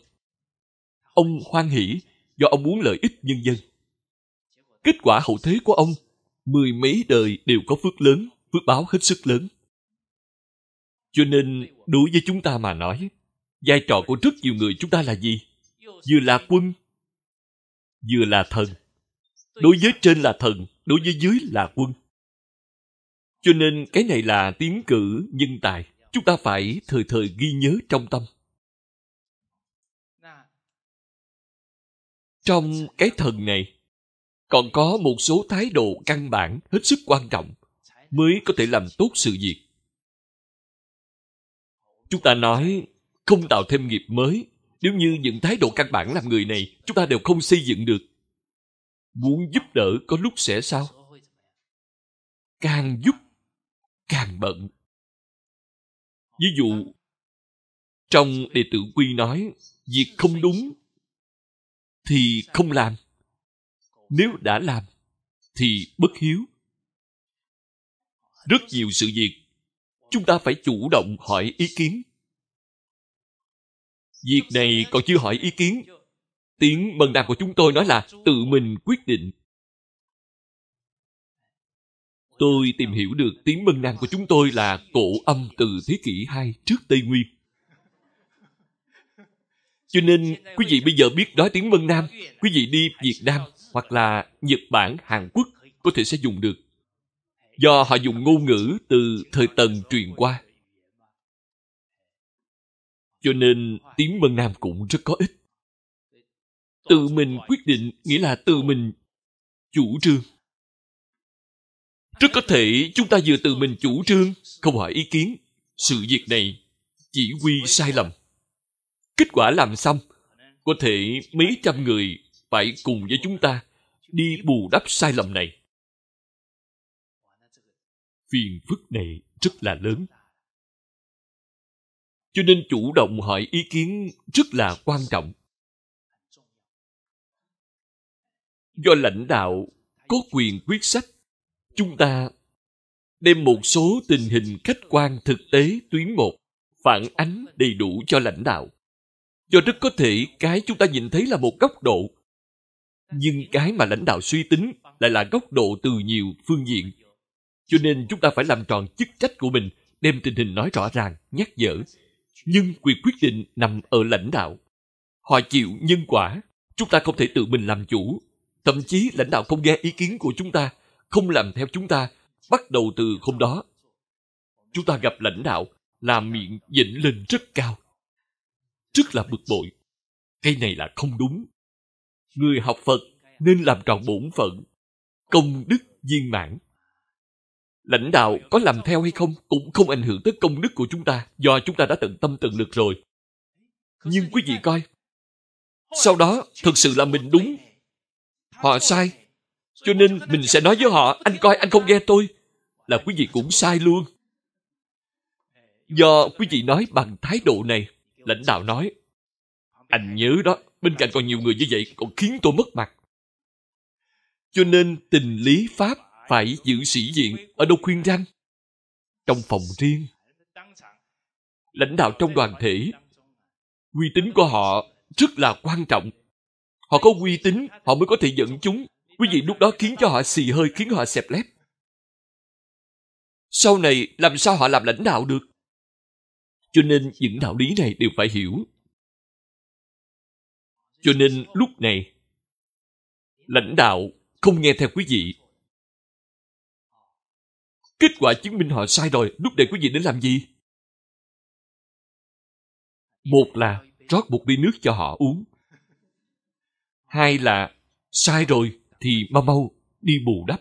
Ông hoan hỷ do ông muốn lợi ích nhân dân. Kết quả hậu thế của ông, mười mấy đời đều có phước lớn, phước báo hết sức lớn. Cho nên, đối với chúng ta mà nói, vai trò của rất nhiều người chúng ta là gì? Vừa là quân, vừa là thần. Đối với trên là thần, đối với dưới là quân. Cho nên cái này là tiến cử nhân tài, chúng ta phải thời thời ghi nhớ trong tâm. trong cái thần này còn có một số thái độ căn bản hết sức quan trọng mới có thể làm tốt sự việc chúng ta nói không tạo thêm nghiệp mới nếu như những thái độ căn bản làm người này chúng ta đều không xây dựng được muốn giúp đỡ có lúc sẽ sao càng giúp càng bận ví dụ trong đệ tử quy nói việc không đúng thì không làm nếu đã làm thì bất hiếu rất nhiều sự việc chúng ta phải chủ động hỏi ý kiến việc này còn chưa hỏi ý kiến tiếng mần đàm của chúng tôi nói là tự mình quyết định tôi tìm hiểu được tiếng mân nam của chúng tôi là cổ âm từ thế kỷ hai trước Tây Nguyên. Cho nên, quý vị bây giờ biết nói tiếng Vân Nam, quý vị đi Việt Nam hoặc là Nhật Bản, Hàn Quốc có thể sẽ dùng được. Do họ dùng ngôn ngữ từ thời tần truyền qua. Cho nên, tiếng Vân Nam cũng rất có ích. Tự mình quyết định nghĩa là tự mình chủ trương. Rất có thể chúng ta vừa tự mình chủ trương, không hỏi ý kiến. Sự việc này chỉ quy sai lầm kết quả làm xong có thể mấy trăm người phải cùng với chúng ta đi bù đắp sai lầm này phiền phức này rất là lớn cho nên chủ động hỏi ý kiến rất là quan trọng do lãnh đạo có quyền quyết sách chúng ta đem một số tình hình khách quan thực tế tuyến một phản ánh đầy đủ cho lãnh đạo do rất có thể cái chúng ta nhìn thấy là một góc độ nhưng cái mà lãnh đạo suy tính lại là góc độ từ nhiều phương diện cho nên chúng ta phải làm tròn chức trách của mình đem tình hình nói rõ ràng nhắc nhở nhưng quyền quyết định nằm ở lãnh đạo họ chịu nhân quả chúng ta không thể tự mình làm chủ thậm chí lãnh đạo không nghe ý kiến của chúng ta không làm theo chúng ta bắt đầu từ hôm đó chúng ta gặp lãnh đạo là miệng dịnh lên rất cao rất là bực bội. Cái này là không đúng. Người học Phật nên làm tròn bổn phận, công đức viên mãn. Lãnh đạo có làm theo hay không cũng không ảnh hưởng tới công đức của chúng ta do chúng ta đã tận tâm tận lực rồi. Nhưng quý vị coi, sau đó thực sự là mình đúng, họ sai. Cho nên mình sẽ nói với họ, anh coi anh không nghe tôi, là quý vị cũng sai luôn. Do quý vị nói bằng thái độ này, lãnh đạo nói anh nhớ đó bên cạnh còn nhiều người như vậy còn khiến tôi mất mặt cho nên tình lý pháp phải giữ sĩ diện ở đâu khuyên răng trong phòng riêng lãnh đạo trong đoàn thể uy tín của họ rất là quan trọng họ có uy tín họ mới có thể dẫn chúng quý vị lúc đó khiến cho họ xì hơi khiến họ xẹp lép sau này làm sao họ làm lãnh đạo được cho nên những đạo lý này đều phải hiểu. Cho nên lúc này, lãnh đạo không nghe theo quý vị. Kết quả chứng minh họ sai rồi, lúc này quý vị đến làm gì? Một là rót một ly nước cho họ uống. Hai là sai rồi thì mau mau đi bù đắp.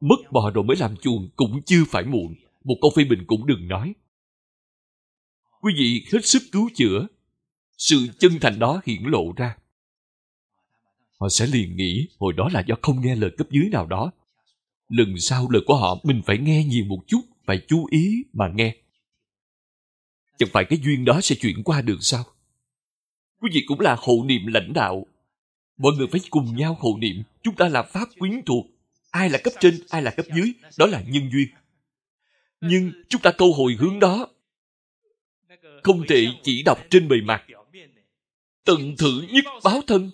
Mất bò rồi mới làm chuồng cũng chưa phải muộn. Một câu phê bình cũng đừng nói quý vị hết sức cứu chữa sự chân thành đó hiển lộ ra họ sẽ liền nghĩ hồi đó là do không nghe lời cấp dưới nào đó lần sau lời của họ mình phải nghe nhiều một chút phải chú ý mà nghe chẳng phải cái duyên đó sẽ chuyển qua được sao quý vị cũng là hộ niệm lãnh đạo mọi người phải cùng nhau hộ niệm chúng ta là pháp quyến thuộc ai là cấp trên ai là cấp dưới đó là nhân duyên nhưng chúng ta câu hồi hướng đó không thể chỉ đọc trên bề mặt tận thử nhất báo thân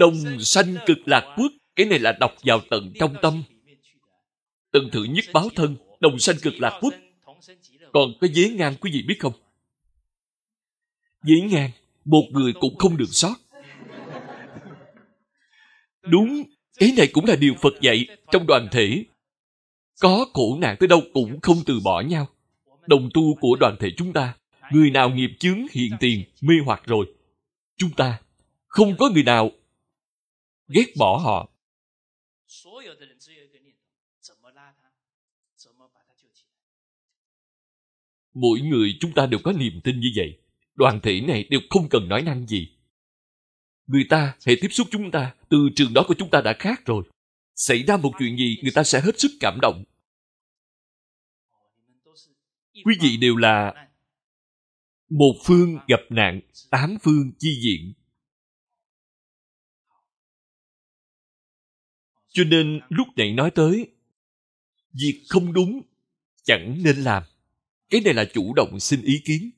đồng sanh cực lạc quốc cái này là đọc vào tận trong tâm tận thử nhất báo thân đồng sanh cực lạc quốc còn có dế ngang quý vị biết không dế ngang một người cũng không được sót đúng cái này cũng là điều phật dạy trong đoàn thể có khổ nạn tới đâu cũng không từ bỏ nhau đồng tu của đoàn thể chúng ta, người nào nghiệp chướng hiện tiền, mê hoặc rồi. Chúng ta không có người nào ghét bỏ họ. Mỗi người chúng ta đều có niềm tin như vậy. Đoàn thể này đều không cần nói năng gì. Người ta, hệ tiếp xúc chúng ta, từ trường đó của chúng ta đã khác rồi. Xảy ra một chuyện gì, người ta sẽ hết sức cảm động, quý vị đều là một phương gặp nạn tám phương chi diện cho nên lúc này nói tới việc không đúng chẳng nên làm cái này là chủ động xin ý kiến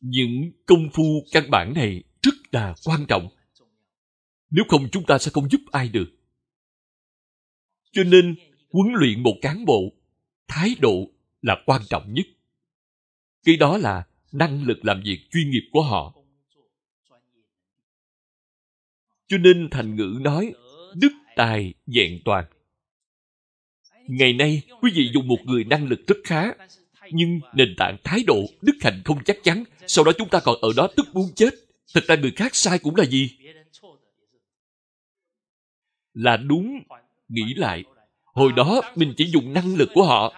những công phu căn bản này rất là quan trọng nếu không chúng ta sẽ không giúp ai được cho nên huấn luyện một cán bộ thái độ là quan trọng nhất Khi đó là năng lực làm việc chuyên nghiệp của họ cho nên thành ngữ nói đức tài vẹn toàn ngày nay quý vị dùng một người năng lực rất khá nhưng nền tảng thái độ đức hạnh không chắc chắn sau đó chúng ta còn ở đó tức muốn chết thực ra người khác sai cũng là gì là đúng nghĩ lại Hồi đó mình chỉ dùng năng lực của họ,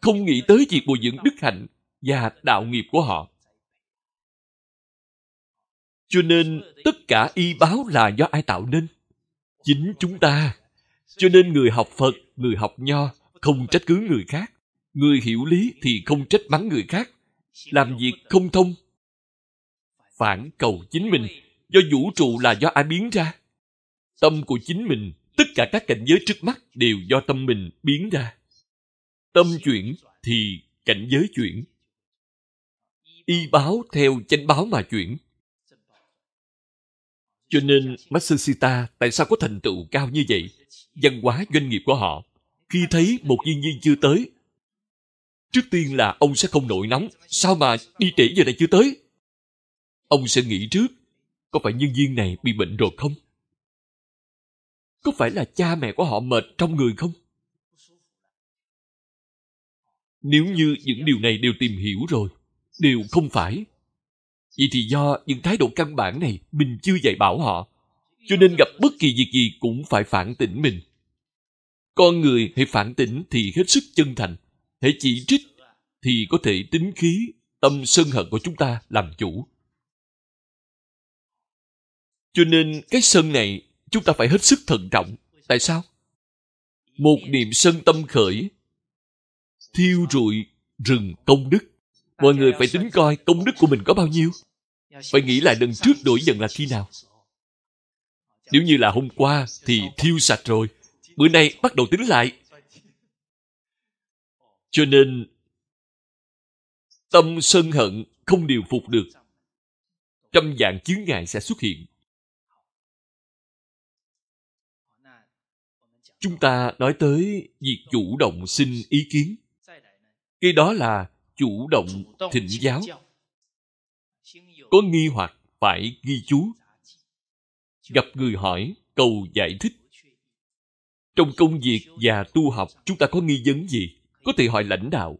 không nghĩ tới việc bồi dưỡng đức hạnh và đạo nghiệp của họ. Cho nên tất cả y báo là do ai tạo nên? Chính chúng ta. Cho nên người học Phật, người học Nho không trách cứ người khác. Người hiểu lý thì không trách mắng người khác. Làm việc không thông. Phản cầu chính mình. Do vũ trụ là do ai biến ra? Tâm của chính mình tất cả các cảnh giới trước mắt đều do tâm mình biến ra tâm chuyển thì cảnh giới chuyển y báo theo chánh báo mà chuyển cho nên Matsushita tại sao có thành tựu cao như vậy? Văn hóa doanh nghiệp của họ. Khi thấy một nhân viên chưa tới, trước tiên là ông sẽ không nổi nóng. Sao mà đi trễ giờ này chưa tới? Ông sẽ nghĩ trước, có phải nhân viên này bị bệnh rồi không? có phải là cha mẹ của họ mệt trong người không nếu như những điều này đều tìm hiểu rồi đều không phải vậy thì do những thái độ căn bản này mình chưa dạy bảo họ cho nên gặp bất kỳ việc gì cũng phải phản tỉnh mình con người hãy phản tỉnh thì hết sức chân thành hãy chỉ trích thì có thể tính khí tâm sân hận của chúng ta làm chủ cho nên cái sân này chúng ta phải hết sức thận trọng tại sao một niệm sân tâm khởi thiêu rụi rừng công đức mọi người phải tính coi công đức của mình có bao nhiêu phải nghĩ lại lần trước đổi dần là khi nào nếu như là hôm qua thì thiêu sạch rồi bữa nay bắt đầu tính lại cho nên tâm sân hận không điều phục được trăm dạng chướng ngại sẽ xuất hiện chúng ta nói tới việc chủ động xin ý kiến cái đó là chủ động thỉnh giáo có nghi hoặc phải ghi chú gặp người hỏi cầu giải thích trong công việc và tu học chúng ta có nghi vấn gì có thể hỏi lãnh đạo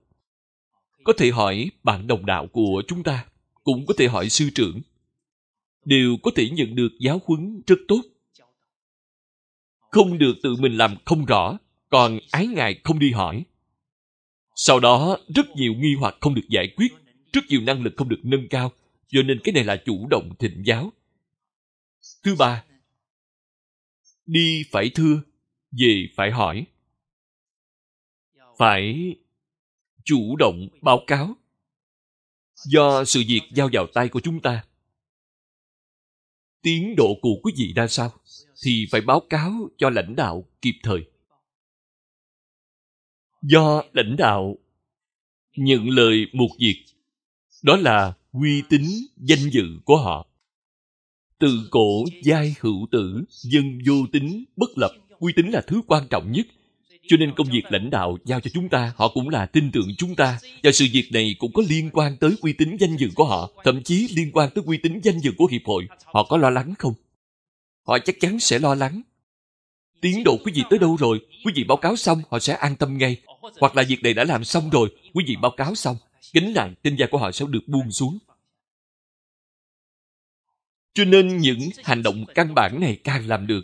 có thể hỏi bạn đồng đạo của chúng ta cũng có thể hỏi sư trưởng đều có thể nhận được giáo huấn rất tốt không được tự mình làm không rõ còn ái ngại không đi hỏi sau đó rất nhiều nghi hoặc không được giải quyết rất nhiều năng lực không được nâng cao cho nên cái này là chủ động thịnh giáo thứ ba đi phải thưa về phải hỏi phải chủ động báo cáo do sự việc giao vào tay của chúng ta tiến độ của quý vị ra sao thì phải báo cáo cho lãnh đạo kịp thời do lãnh đạo nhận lời một việc đó là uy tín danh dự của họ từ cổ giai hữu tử dân vô tính bất lập uy tín là thứ quan trọng nhất cho nên công việc lãnh đạo giao cho chúng ta họ cũng là tin tưởng chúng ta và sự việc này cũng có liên quan tới uy tín danh dự của họ thậm chí liên quan tới uy tín danh dự của hiệp hội họ có lo lắng không Họ chắc chắn sẽ lo lắng. Tiến độ quý vị tới đâu rồi? Quý vị báo cáo xong, họ sẽ an tâm ngay. Hoặc là việc này đã làm xong rồi, quý vị báo cáo xong. Gánh nặng trên da của họ sẽ được buông xuống. Cho nên những hành động căn bản này càng làm được,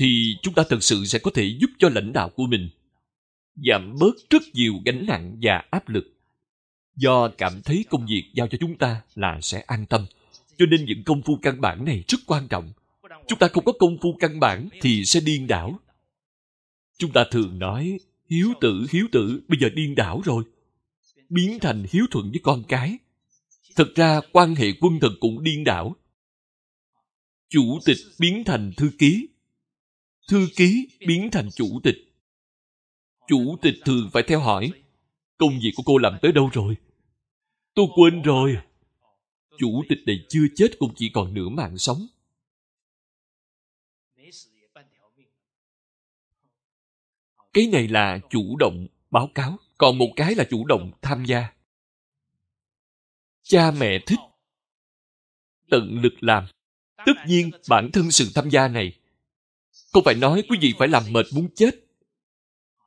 thì chúng ta thực sự sẽ có thể giúp cho lãnh đạo của mình giảm bớt rất nhiều gánh nặng và áp lực do cảm thấy công việc giao cho chúng ta là sẽ an tâm. Cho nên những công phu căn bản này rất quan trọng chúng ta không có công phu căn bản thì sẽ điên đảo chúng ta thường nói hiếu tử hiếu tử bây giờ điên đảo rồi biến thành hiếu thuận với con cái thật ra quan hệ quân thần cũng điên đảo chủ tịch biến thành thư ký thư ký biến thành chủ tịch chủ tịch thường phải theo hỏi công việc của cô làm tới đâu rồi tôi quên rồi chủ tịch này chưa chết cũng chỉ còn nửa mạng sống cái này là chủ động báo cáo còn một cái là chủ động tham gia cha mẹ thích tận lực làm tất nhiên bản thân sự tham gia này không phải nói quý vị phải làm mệt muốn chết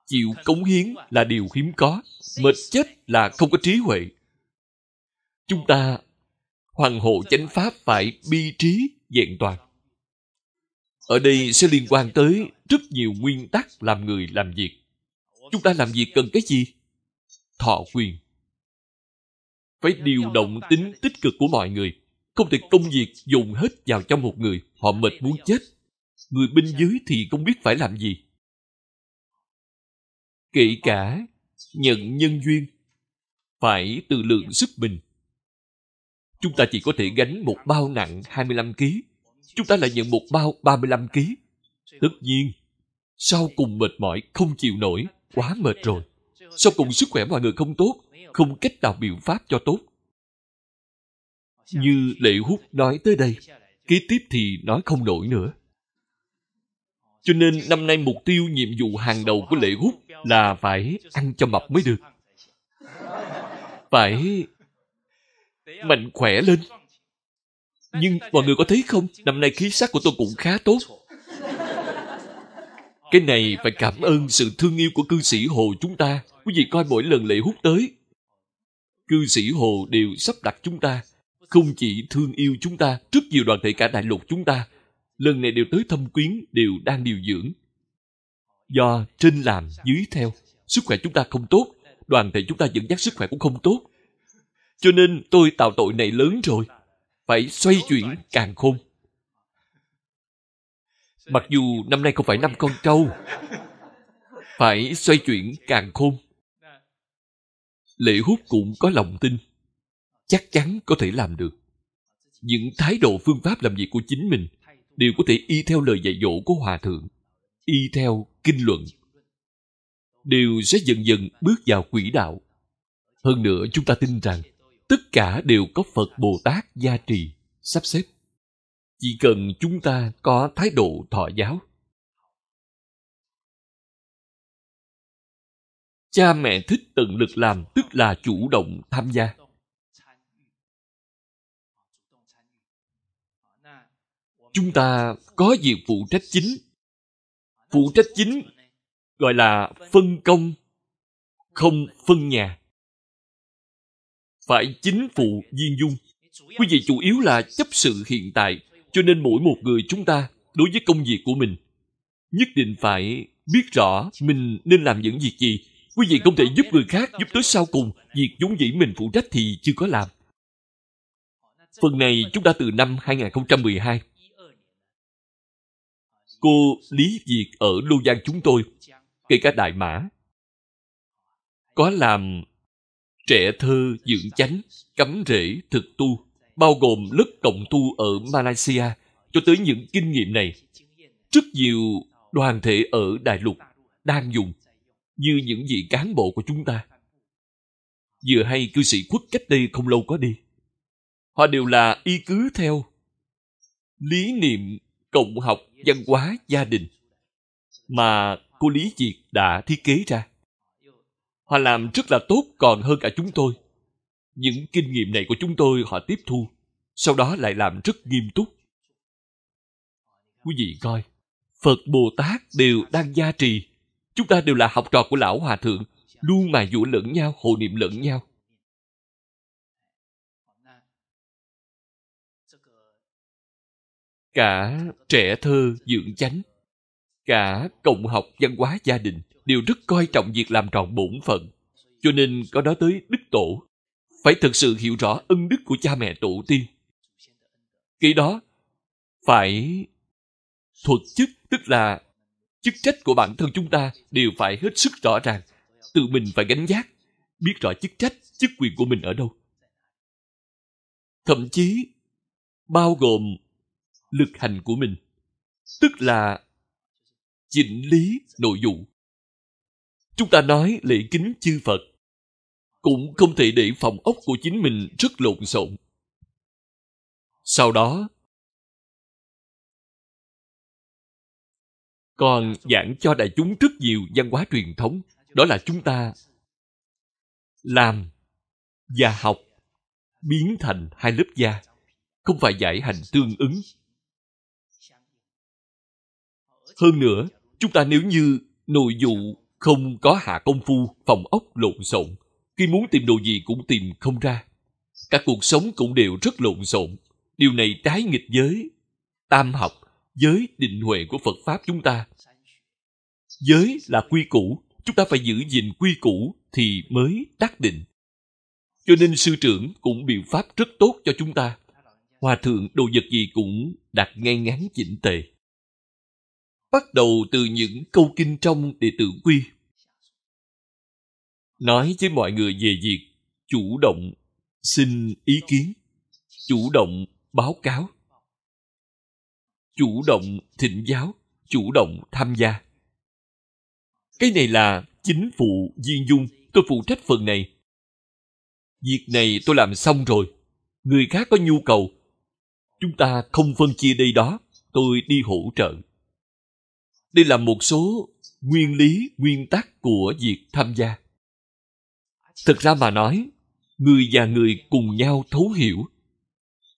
chịu cống hiến là điều hiếm có mệt chết là không có trí huệ chúng ta hoàng hộ chánh pháp phải bi trí vẹn toàn ở đây sẽ liên quan tới rất nhiều nguyên tắc làm người làm việc. Chúng ta làm việc cần cái gì? Thọ quyền. Phải điều động tính tích cực của mọi người. Không thể công việc dùng hết vào trong một người. Họ mệt muốn chết. Người bên dưới thì không biết phải làm gì. Kể cả nhận nhân duyên phải tự lượng sức mình. Chúng ta chỉ có thể gánh một bao nặng 25 kg chúng ta lại nhận một bao 35 kg. Tất nhiên, sau cùng mệt mỏi, không chịu nổi, quá mệt rồi. Sau cùng sức khỏe mọi người không tốt, không cách nào biện pháp cho tốt. Như Lệ Hút nói tới đây, kế tiếp thì nói không nổi nữa. Cho nên năm nay mục tiêu nhiệm vụ hàng đầu của Lệ Hút là phải ăn cho mập mới được. Phải mạnh khỏe lên. Nhưng mọi người có thấy không Năm nay khí sắc của tôi cũng khá tốt Cái này phải cảm ơn sự thương yêu của cư sĩ Hồ chúng ta Quý vị coi mỗi lần lễ hút tới Cư sĩ Hồ đều sắp đặt chúng ta Không chỉ thương yêu chúng ta Rất nhiều đoàn thể cả đại lục chúng ta Lần này đều tới thâm quyến Đều đang điều dưỡng Do trên làm dưới theo Sức khỏe chúng ta không tốt Đoàn thể chúng ta dẫn dắt sức khỏe cũng không tốt cho nên tôi tạo tội này lớn rồi phải xoay chuyển càng khôn mặc dù năm nay không phải năm con trâu phải xoay chuyển càng khôn lễ hút cũng có lòng tin chắc chắn có thể làm được những thái độ phương pháp làm việc của chính mình đều có thể y theo lời dạy dỗ của hòa thượng y theo kinh luận đều sẽ dần dần bước vào quỹ đạo hơn nữa chúng ta tin rằng tất cả đều có phật bồ tát gia trì sắp xếp chỉ cần chúng ta có thái độ thọ giáo cha mẹ thích tận lực làm tức là chủ động tham gia chúng ta có việc phụ trách chính phụ trách chính gọi là phân công không phân nhà phải chính phụ viên dung quý vị chủ yếu là chấp sự hiện tại cho nên mỗi một người chúng ta đối với công việc của mình nhất định phải biết rõ mình nên làm những việc gì quý vị không thể giúp người khác giúp tới sau cùng việc vốn dĩ mình phụ trách thì chưa có làm phần này chúng ta từ năm 2012 cô lý việc ở lô giang chúng tôi kể cả đại mã có làm trẻ thơ dưỡng chánh, cắm rễ thực tu, bao gồm lớp cộng tu ở Malaysia cho tới những kinh nghiệm này. Rất nhiều đoàn thể ở Đại lục đang dùng như những vị cán bộ của chúng ta. Vừa hay cư sĩ khuất cách đây không lâu có đi. Họ đều là y cứ theo lý niệm cộng học văn hóa gia đình mà cô Lý Diệt đã thiết kế ra. Họ làm rất là tốt còn hơn cả chúng tôi. Những kinh nghiệm này của chúng tôi họ tiếp thu, sau đó lại làm rất nghiêm túc. Quý vị coi, Phật Bồ Tát đều đang gia trì. Chúng ta đều là học trò của Lão Hòa Thượng, luôn mà dụ lẫn nhau, hộ niệm lẫn nhau. Cả trẻ thơ dưỡng chánh, cả cộng học văn hóa gia đình, đều rất coi trọng việc làm tròn bổn phận, cho nên có nói tới đức tổ. Phải thực sự hiểu rõ ân đức của cha mẹ tổ tiên. Khi đó, phải thuật chức, tức là chức trách của bản thân chúng ta đều phải hết sức rõ ràng. Tự mình phải gánh giác, biết rõ chức trách, chức quyền của mình ở đâu. Thậm chí, bao gồm lực hành của mình, tức là chỉnh lý nội vụ Chúng ta nói lễ kính chư Phật. Cũng không thể để phòng ốc của chính mình rất lộn xộn. Sau đó, còn giảng cho đại chúng rất nhiều văn hóa truyền thống. Đó là chúng ta làm và học biến thành hai lớp da, không phải giải hành tương ứng. Hơn nữa, chúng ta nếu như nội dụ không có hạ công phu, phòng ốc lộn xộn. Khi muốn tìm đồ gì cũng tìm không ra. Cả cuộc sống cũng đều rất lộn xộn. Điều này trái nghịch giới, tam học, giới định huệ của Phật Pháp chúng ta. Giới là quy củ, chúng ta phải giữ gìn quy củ thì mới đắc định. Cho nên sư trưởng cũng biện pháp rất tốt cho chúng ta. Hòa thượng đồ vật gì cũng đặt ngay ngắn chỉnh tề. Bắt đầu từ những câu kinh trong đệ tử quy nói với mọi người về việc chủ động xin ý kiến chủ động báo cáo chủ động thịnh giáo chủ động tham gia cái này là chính phụ viên dung tôi phụ trách phần này việc này tôi làm xong rồi người khác có nhu cầu chúng ta không phân chia đây đó tôi đi hỗ trợ đây là một số nguyên lý nguyên tắc của việc tham gia thực ra mà nói người và người cùng nhau thấu hiểu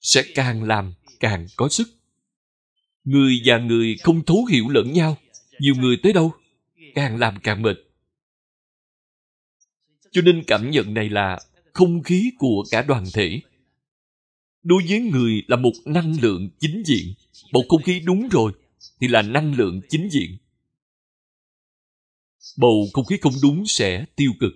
sẽ càng làm càng có sức người và người không thấu hiểu lẫn nhau nhiều người tới đâu càng làm càng mệt cho nên cảm nhận này là không khí của cả đoàn thể đối với người là một năng lượng chính diện bầu không khí đúng rồi thì là năng lượng chính diện bầu không khí không đúng sẽ tiêu cực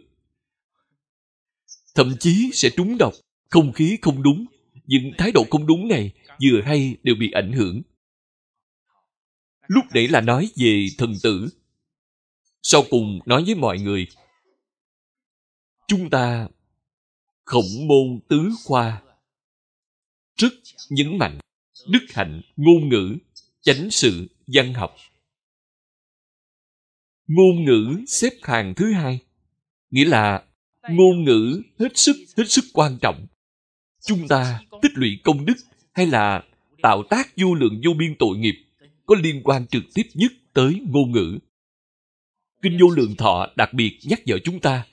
thậm chí sẽ trúng độc không khí không đúng những thái độ không đúng này vừa hay đều bị ảnh hưởng lúc nãy là nói về thần tử sau cùng nói với mọi người chúng ta khổng môn tứ khoa rất nhấn mạnh đức hạnh ngôn ngữ chánh sự văn học ngôn ngữ xếp hàng thứ hai nghĩa là ngôn ngữ hết sức hết sức quan trọng chúng ta tích lũy công đức hay là tạo tác vô lượng vô biên tội nghiệp có liên quan trực tiếp nhất tới ngôn ngữ kinh vô lượng thọ đặc biệt nhắc nhở chúng ta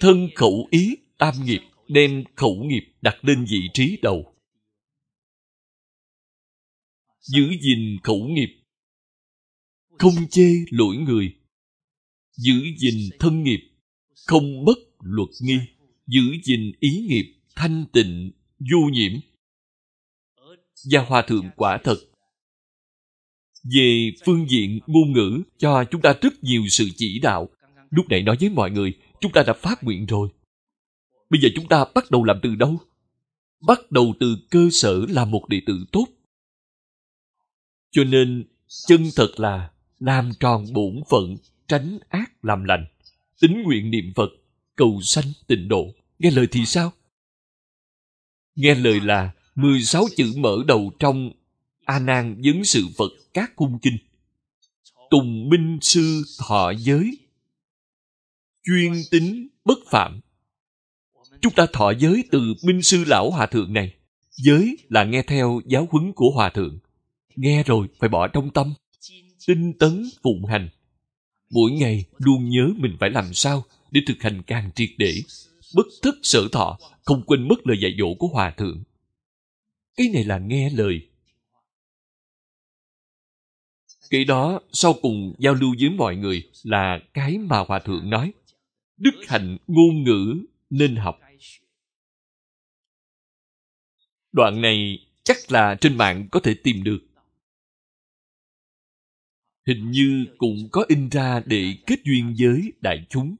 thân khẩu ý tam nghiệp đem khẩu nghiệp đặt lên vị trí đầu giữ gìn khẩu nghiệp không chê lỗi người giữ gìn thân nghiệp không mất luật nghi giữ gìn ý nghiệp thanh tịnh du nhiễm và hòa thượng quả thật về phương diện ngôn ngữ cho chúng ta rất nhiều sự chỉ đạo lúc nãy nói với mọi người chúng ta đã phát nguyện rồi bây giờ chúng ta bắt đầu làm từ đâu bắt đầu từ cơ sở là một đệ tử tốt cho nên chân thật là làm tròn bổn phận tránh ác làm lành tính nguyện niệm phật cầu sanh tịnh độ. Nghe lời thì sao? Nghe lời là 16 chữ mở đầu trong A Nan vấn sự Phật các cung kinh. Tùng minh sư thọ giới chuyên tính bất phạm. Chúng ta thọ giới từ minh sư lão hòa thượng này. Giới là nghe theo giáo huấn của hòa thượng. Nghe rồi phải bỏ trong tâm, tinh tấn phụng hành. Mỗi ngày luôn nhớ mình phải làm sao để thực hành càng triệt để bất thức sở thọ không quên mất lời dạy dỗ của hòa thượng cái này là nghe lời Kể đó sau cùng giao lưu với mọi người là cái mà hòa thượng nói đức hạnh ngôn ngữ nên học đoạn này chắc là trên mạng có thể tìm được hình như cũng có in ra để kết duyên với đại chúng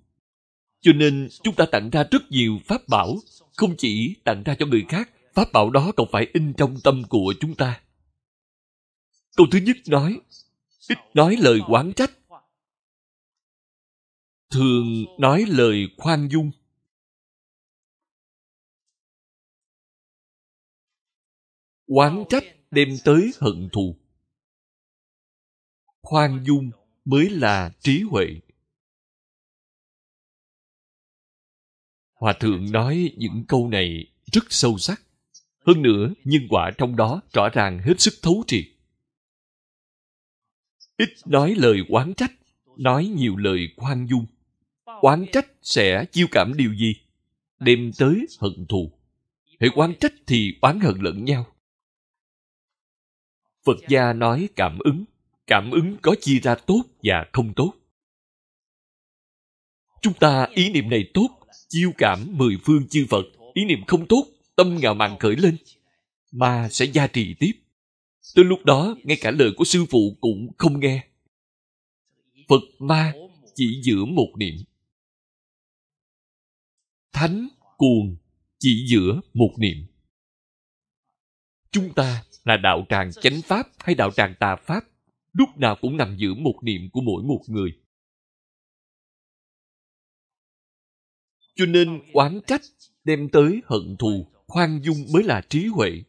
cho nên chúng ta tặng ra rất nhiều pháp bảo, không chỉ tặng ra cho người khác, pháp bảo đó còn phải in trong tâm của chúng ta. Câu thứ nhất nói, ít nói lời quán trách, thường nói lời khoan dung. Quán trách đem tới hận thù. Khoan dung mới là trí huệ. Hòa thượng nói những câu này rất sâu sắc. Hơn nữa, nhân quả trong đó rõ ràng hết sức thấu triệt. Ít nói lời oán trách, nói nhiều lời khoan dung. Oán trách sẽ chiêu cảm điều gì? Đem tới hận thù. Hãy oán trách thì oán hận lẫn nhau. Phật gia nói cảm ứng. Cảm ứng có chia ra tốt và không tốt. Chúng ta ý niệm này tốt chiêu cảm mười phương chư Phật, ý niệm không tốt, tâm ngạo mạn khởi lên, mà sẽ gia trì tiếp. Tới lúc đó, ngay cả lời của sư phụ cũng không nghe. Phật ma chỉ giữa một niệm. Thánh cuồng chỉ giữa một niệm. Chúng ta là đạo tràng chánh pháp hay đạo tràng tà pháp, lúc nào cũng nằm giữa một niệm của mỗi một người. cho nên oán trách đem tới hận thù khoan dung mới là trí huệ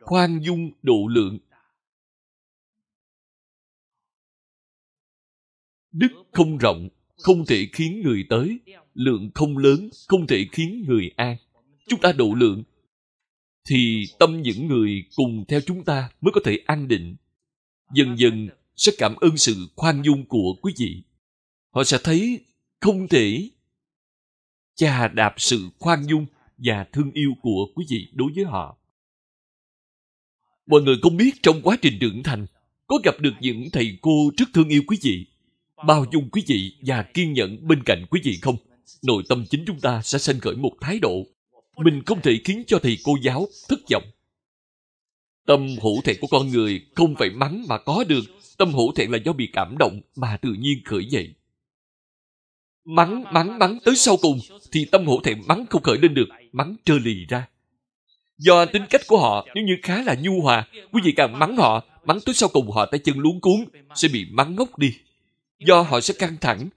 khoan dung độ lượng đức không rộng không thể khiến người tới lượng không lớn không thể khiến người an chúng ta độ lượng thì tâm những người cùng theo chúng ta mới có thể an định dần dần sẽ cảm ơn sự khoan dung của quý vị họ sẽ thấy không thể chà đạp sự khoan dung và thương yêu của quý vị đối với họ. Mọi người không biết trong quá trình trưởng thành có gặp được những thầy cô rất thương yêu quý vị, bao dung quý vị và kiên nhẫn bên cạnh quý vị không? Nội tâm chính chúng ta sẽ sanh khởi một thái độ. Mình không thể khiến cho thầy cô giáo thất vọng. Tâm hữu thẹn của con người không phải mắng mà có được. Tâm hữu thẹn là do bị cảm động mà tự nhiên khởi dậy. Mắng, mắng, mắng tới sau cùng thì tâm hổ thẹn mắng không khởi lên được, mắng trơ lì ra. Do tính cách của họ nếu như khá là nhu hòa, quý vị càng mắng họ, mắng tới sau cùng họ tay chân luống cuốn, sẽ bị mắng ngốc đi. Do họ sẽ căng thẳng,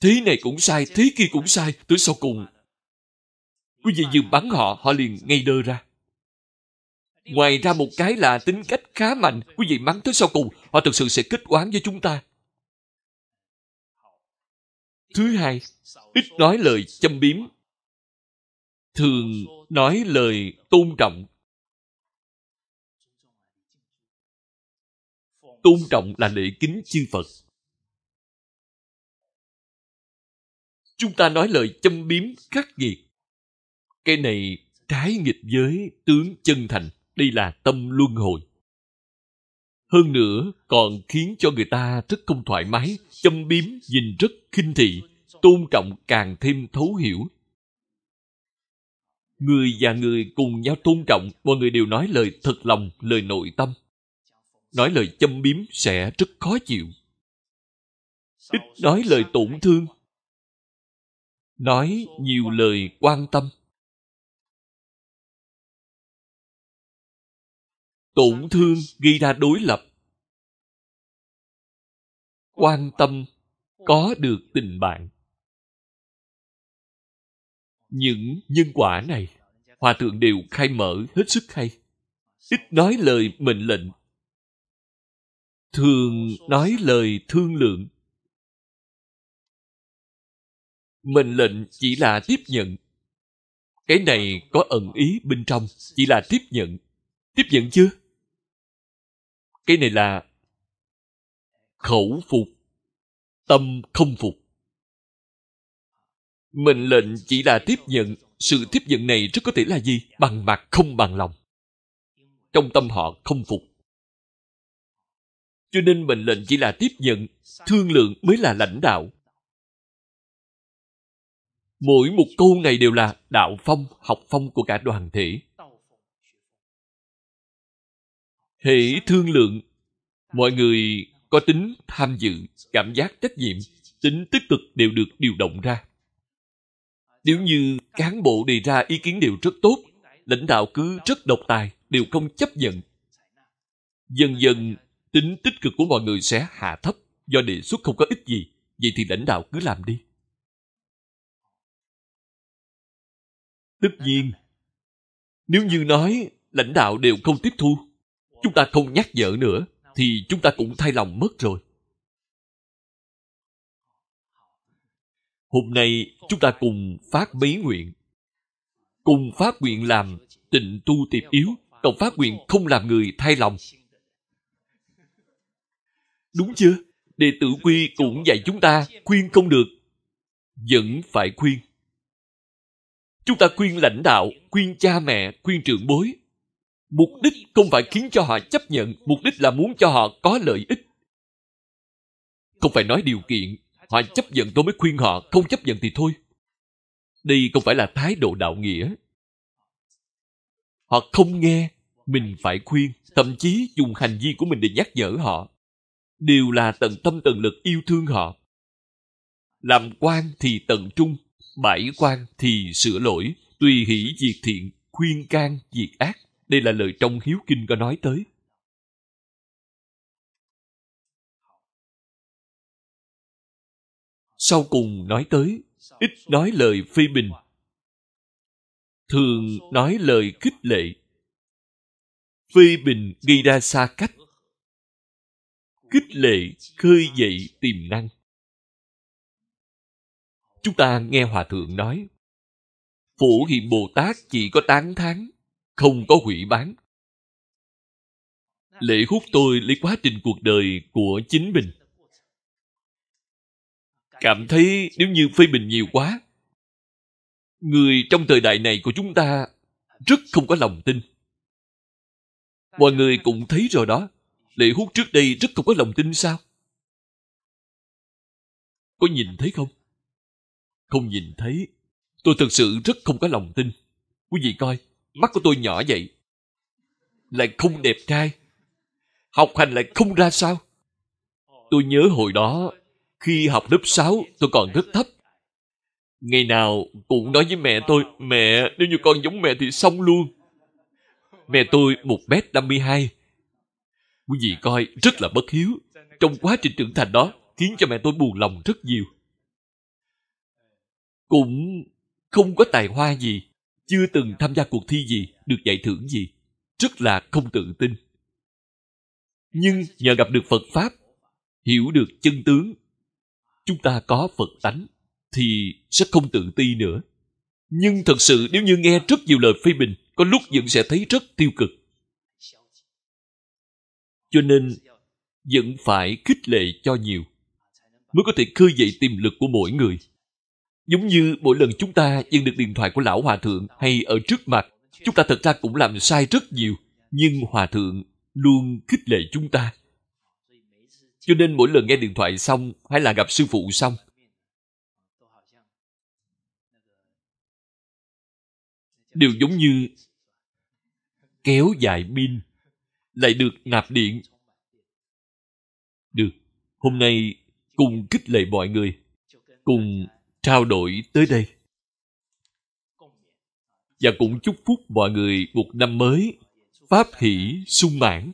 thế này cũng sai, thế kia cũng sai, tới sau cùng. Quý vị dừng bắn họ, họ liền ngây đơ ra. Ngoài ra một cái là tính cách khá mạnh, quý vị mắng tới sau cùng, họ thực sự sẽ kết oán với chúng ta. Thứ hai, ít nói lời châm biếm. Thường nói lời tôn trọng. Tôn trọng là lễ kính chư Phật. Chúng ta nói lời châm biếm khắc nghiệt. Cái này trái nghịch với tướng chân thành. Đây là tâm luân hồi. Hơn nữa còn khiến cho người ta rất không thoải mái, châm biếm, nhìn rất khinh thị, tôn trọng càng thêm thấu hiểu. Người và người cùng nhau tôn trọng, mọi người đều nói lời thật lòng, lời nội tâm. Nói lời châm biếm sẽ rất khó chịu. Ít nói lời tổn thương. Nói nhiều lời quan tâm. tổn thương gây ra đối lập quan tâm có được tình bạn những nhân quả này hòa thượng đều khai mở hết sức hay ít nói lời mệnh lệnh thường nói lời thương lượng mệnh lệnh chỉ là tiếp nhận cái này có ẩn ý bên trong chỉ là tiếp nhận tiếp nhận chưa cái này là khẩu phục tâm không phục mệnh lệnh chỉ là tiếp nhận sự tiếp nhận này rất có thể là gì bằng mặt không bằng lòng trong tâm họ không phục cho nên mệnh lệnh chỉ là tiếp nhận thương lượng mới là lãnh đạo mỗi một câu này đều là đạo phong học phong của cả đoàn thể hễ thương lượng mọi người có tính tham dự cảm giác trách nhiệm tính tích cực đều được điều động ra nếu như cán bộ đề ra ý kiến đều rất tốt lãnh đạo cứ rất độc tài đều không chấp nhận dần dần tính tích cực của mọi người sẽ hạ thấp do đề xuất không có ích gì vậy thì lãnh đạo cứ làm đi tất nhiên nếu như nói lãnh đạo đều không tiếp thu chúng ta không nhắc nhở nữa thì chúng ta cũng thay lòng mất rồi hôm nay chúng ta cùng phát bí nguyện cùng phát nguyện làm tịnh tu tiệp yếu cộng phát nguyện không làm người thay lòng đúng chưa đệ tử quy cũng dạy chúng ta khuyên không được vẫn phải khuyên chúng ta khuyên lãnh đạo khuyên cha mẹ khuyên trưởng bối Mục đích không phải khiến cho họ chấp nhận, mục đích là muốn cho họ có lợi ích. Không phải nói điều kiện, họ chấp nhận tôi mới khuyên họ, không chấp nhận thì thôi. Đây không phải là thái độ đạo nghĩa. Họ không nghe, mình phải khuyên, thậm chí dùng hành vi của mình để nhắc nhở họ. Đều là tận tâm tận lực yêu thương họ. Làm quan thì tận trung, bãi quan thì sửa lỗi, tùy hỷ diệt thiện, khuyên can diệt ác. Đây là lời trong hiếu kinh có nói tới. Sau cùng nói tới, ít nói lời phê bình, thường nói lời khích lệ. Phê bình gây ra xa cách. Khích lệ khơi dậy tiềm năng. Chúng ta nghe Hòa Thượng nói, Phổ Hiền Bồ Tát chỉ có tán tháng không có hủy bán lệ hút tôi lấy quá trình cuộc đời của chính mình cảm thấy nếu như phê bình nhiều quá người trong thời đại này của chúng ta rất không có lòng tin mọi người cũng thấy rồi đó lệ hút trước đây rất không có lòng tin sao có nhìn thấy không không nhìn thấy tôi thật sự rất không có lòng tin quý vị coi Mắt của tôi nhỏ vậy. Lại không đẹp trai. Học hành lại không ra sao. Tôi nhớ hồi đó, khi học lớp 6 tôi còn rất thấp. Ngày nào cũng nói với mẹ tôi, mẹ nếu như con giống mẹ thì xong luôn. Mẹ tôi một mét năm mươi hai, Quý vị coi, rất là bất hiếu. Trong quá trình trưởng thành đó, khiến cho mẹ tôi buồn lòng rất nhiều. Cũng không có tài hoa gì chưa từng tham gia cuộc thi gì, được giải thưởng gì, rất là không tự tin. Nhưng nhờ gặp được Phật Pháp, hiểu được chân tướng, chúng ta có Phật tánh thì sẽ không tự ti nữa. Nhưng thật sự nếu như nghe rất nhiều lời phê bình, có lúc vẫn sẽ thấy rất tiêu cực. Cho nên, vẫn phải khích lệ cho nhiều, mới có thể khơi dậy tiềm lực của mỗi người Giống như mỗi lần chúng ta nhận được điện thoại của lão hòa thượng hay ở trước mặt, chúng ta thật ra cũng làm sai rất nhiều, nhưng hòa thượng luôn khích lệ chúng ta. Cho nên mỗi lần nghe điện thoại xong hay là gặp sư phụ xong, đều giống như kéo dài pin lại được nạp điện. Được, hôm nay cùng kích lệ mọi người, cùng trao đổi tới đây. Và cũng chúc phúc mọi người một năm mới, pháp hỷ sung mãn,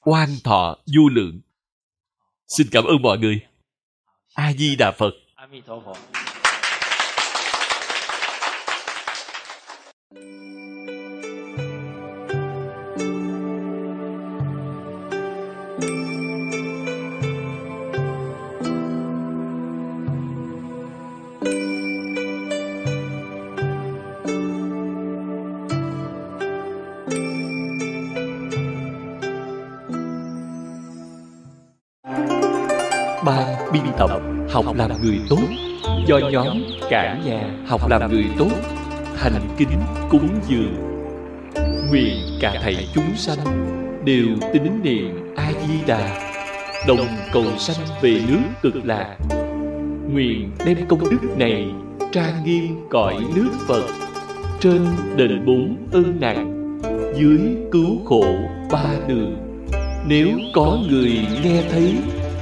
quan thọ vô lượng. Xin cảm ơn mọi người. A Di Đà Phật. A Di Đà Phật. học làm người tốt do nhóm cả nhà học làm người tốt thành kính cúng dường nguyện cả thầy chúng sanh đều tín niệm a di đà đồng cầu sanh về nước cực lạc nguyện đem công đức này trang nghiêm cõi nước phật trên đền bốn ơn nặng dưới cứu khổ ba đường nếu có người nghe thấy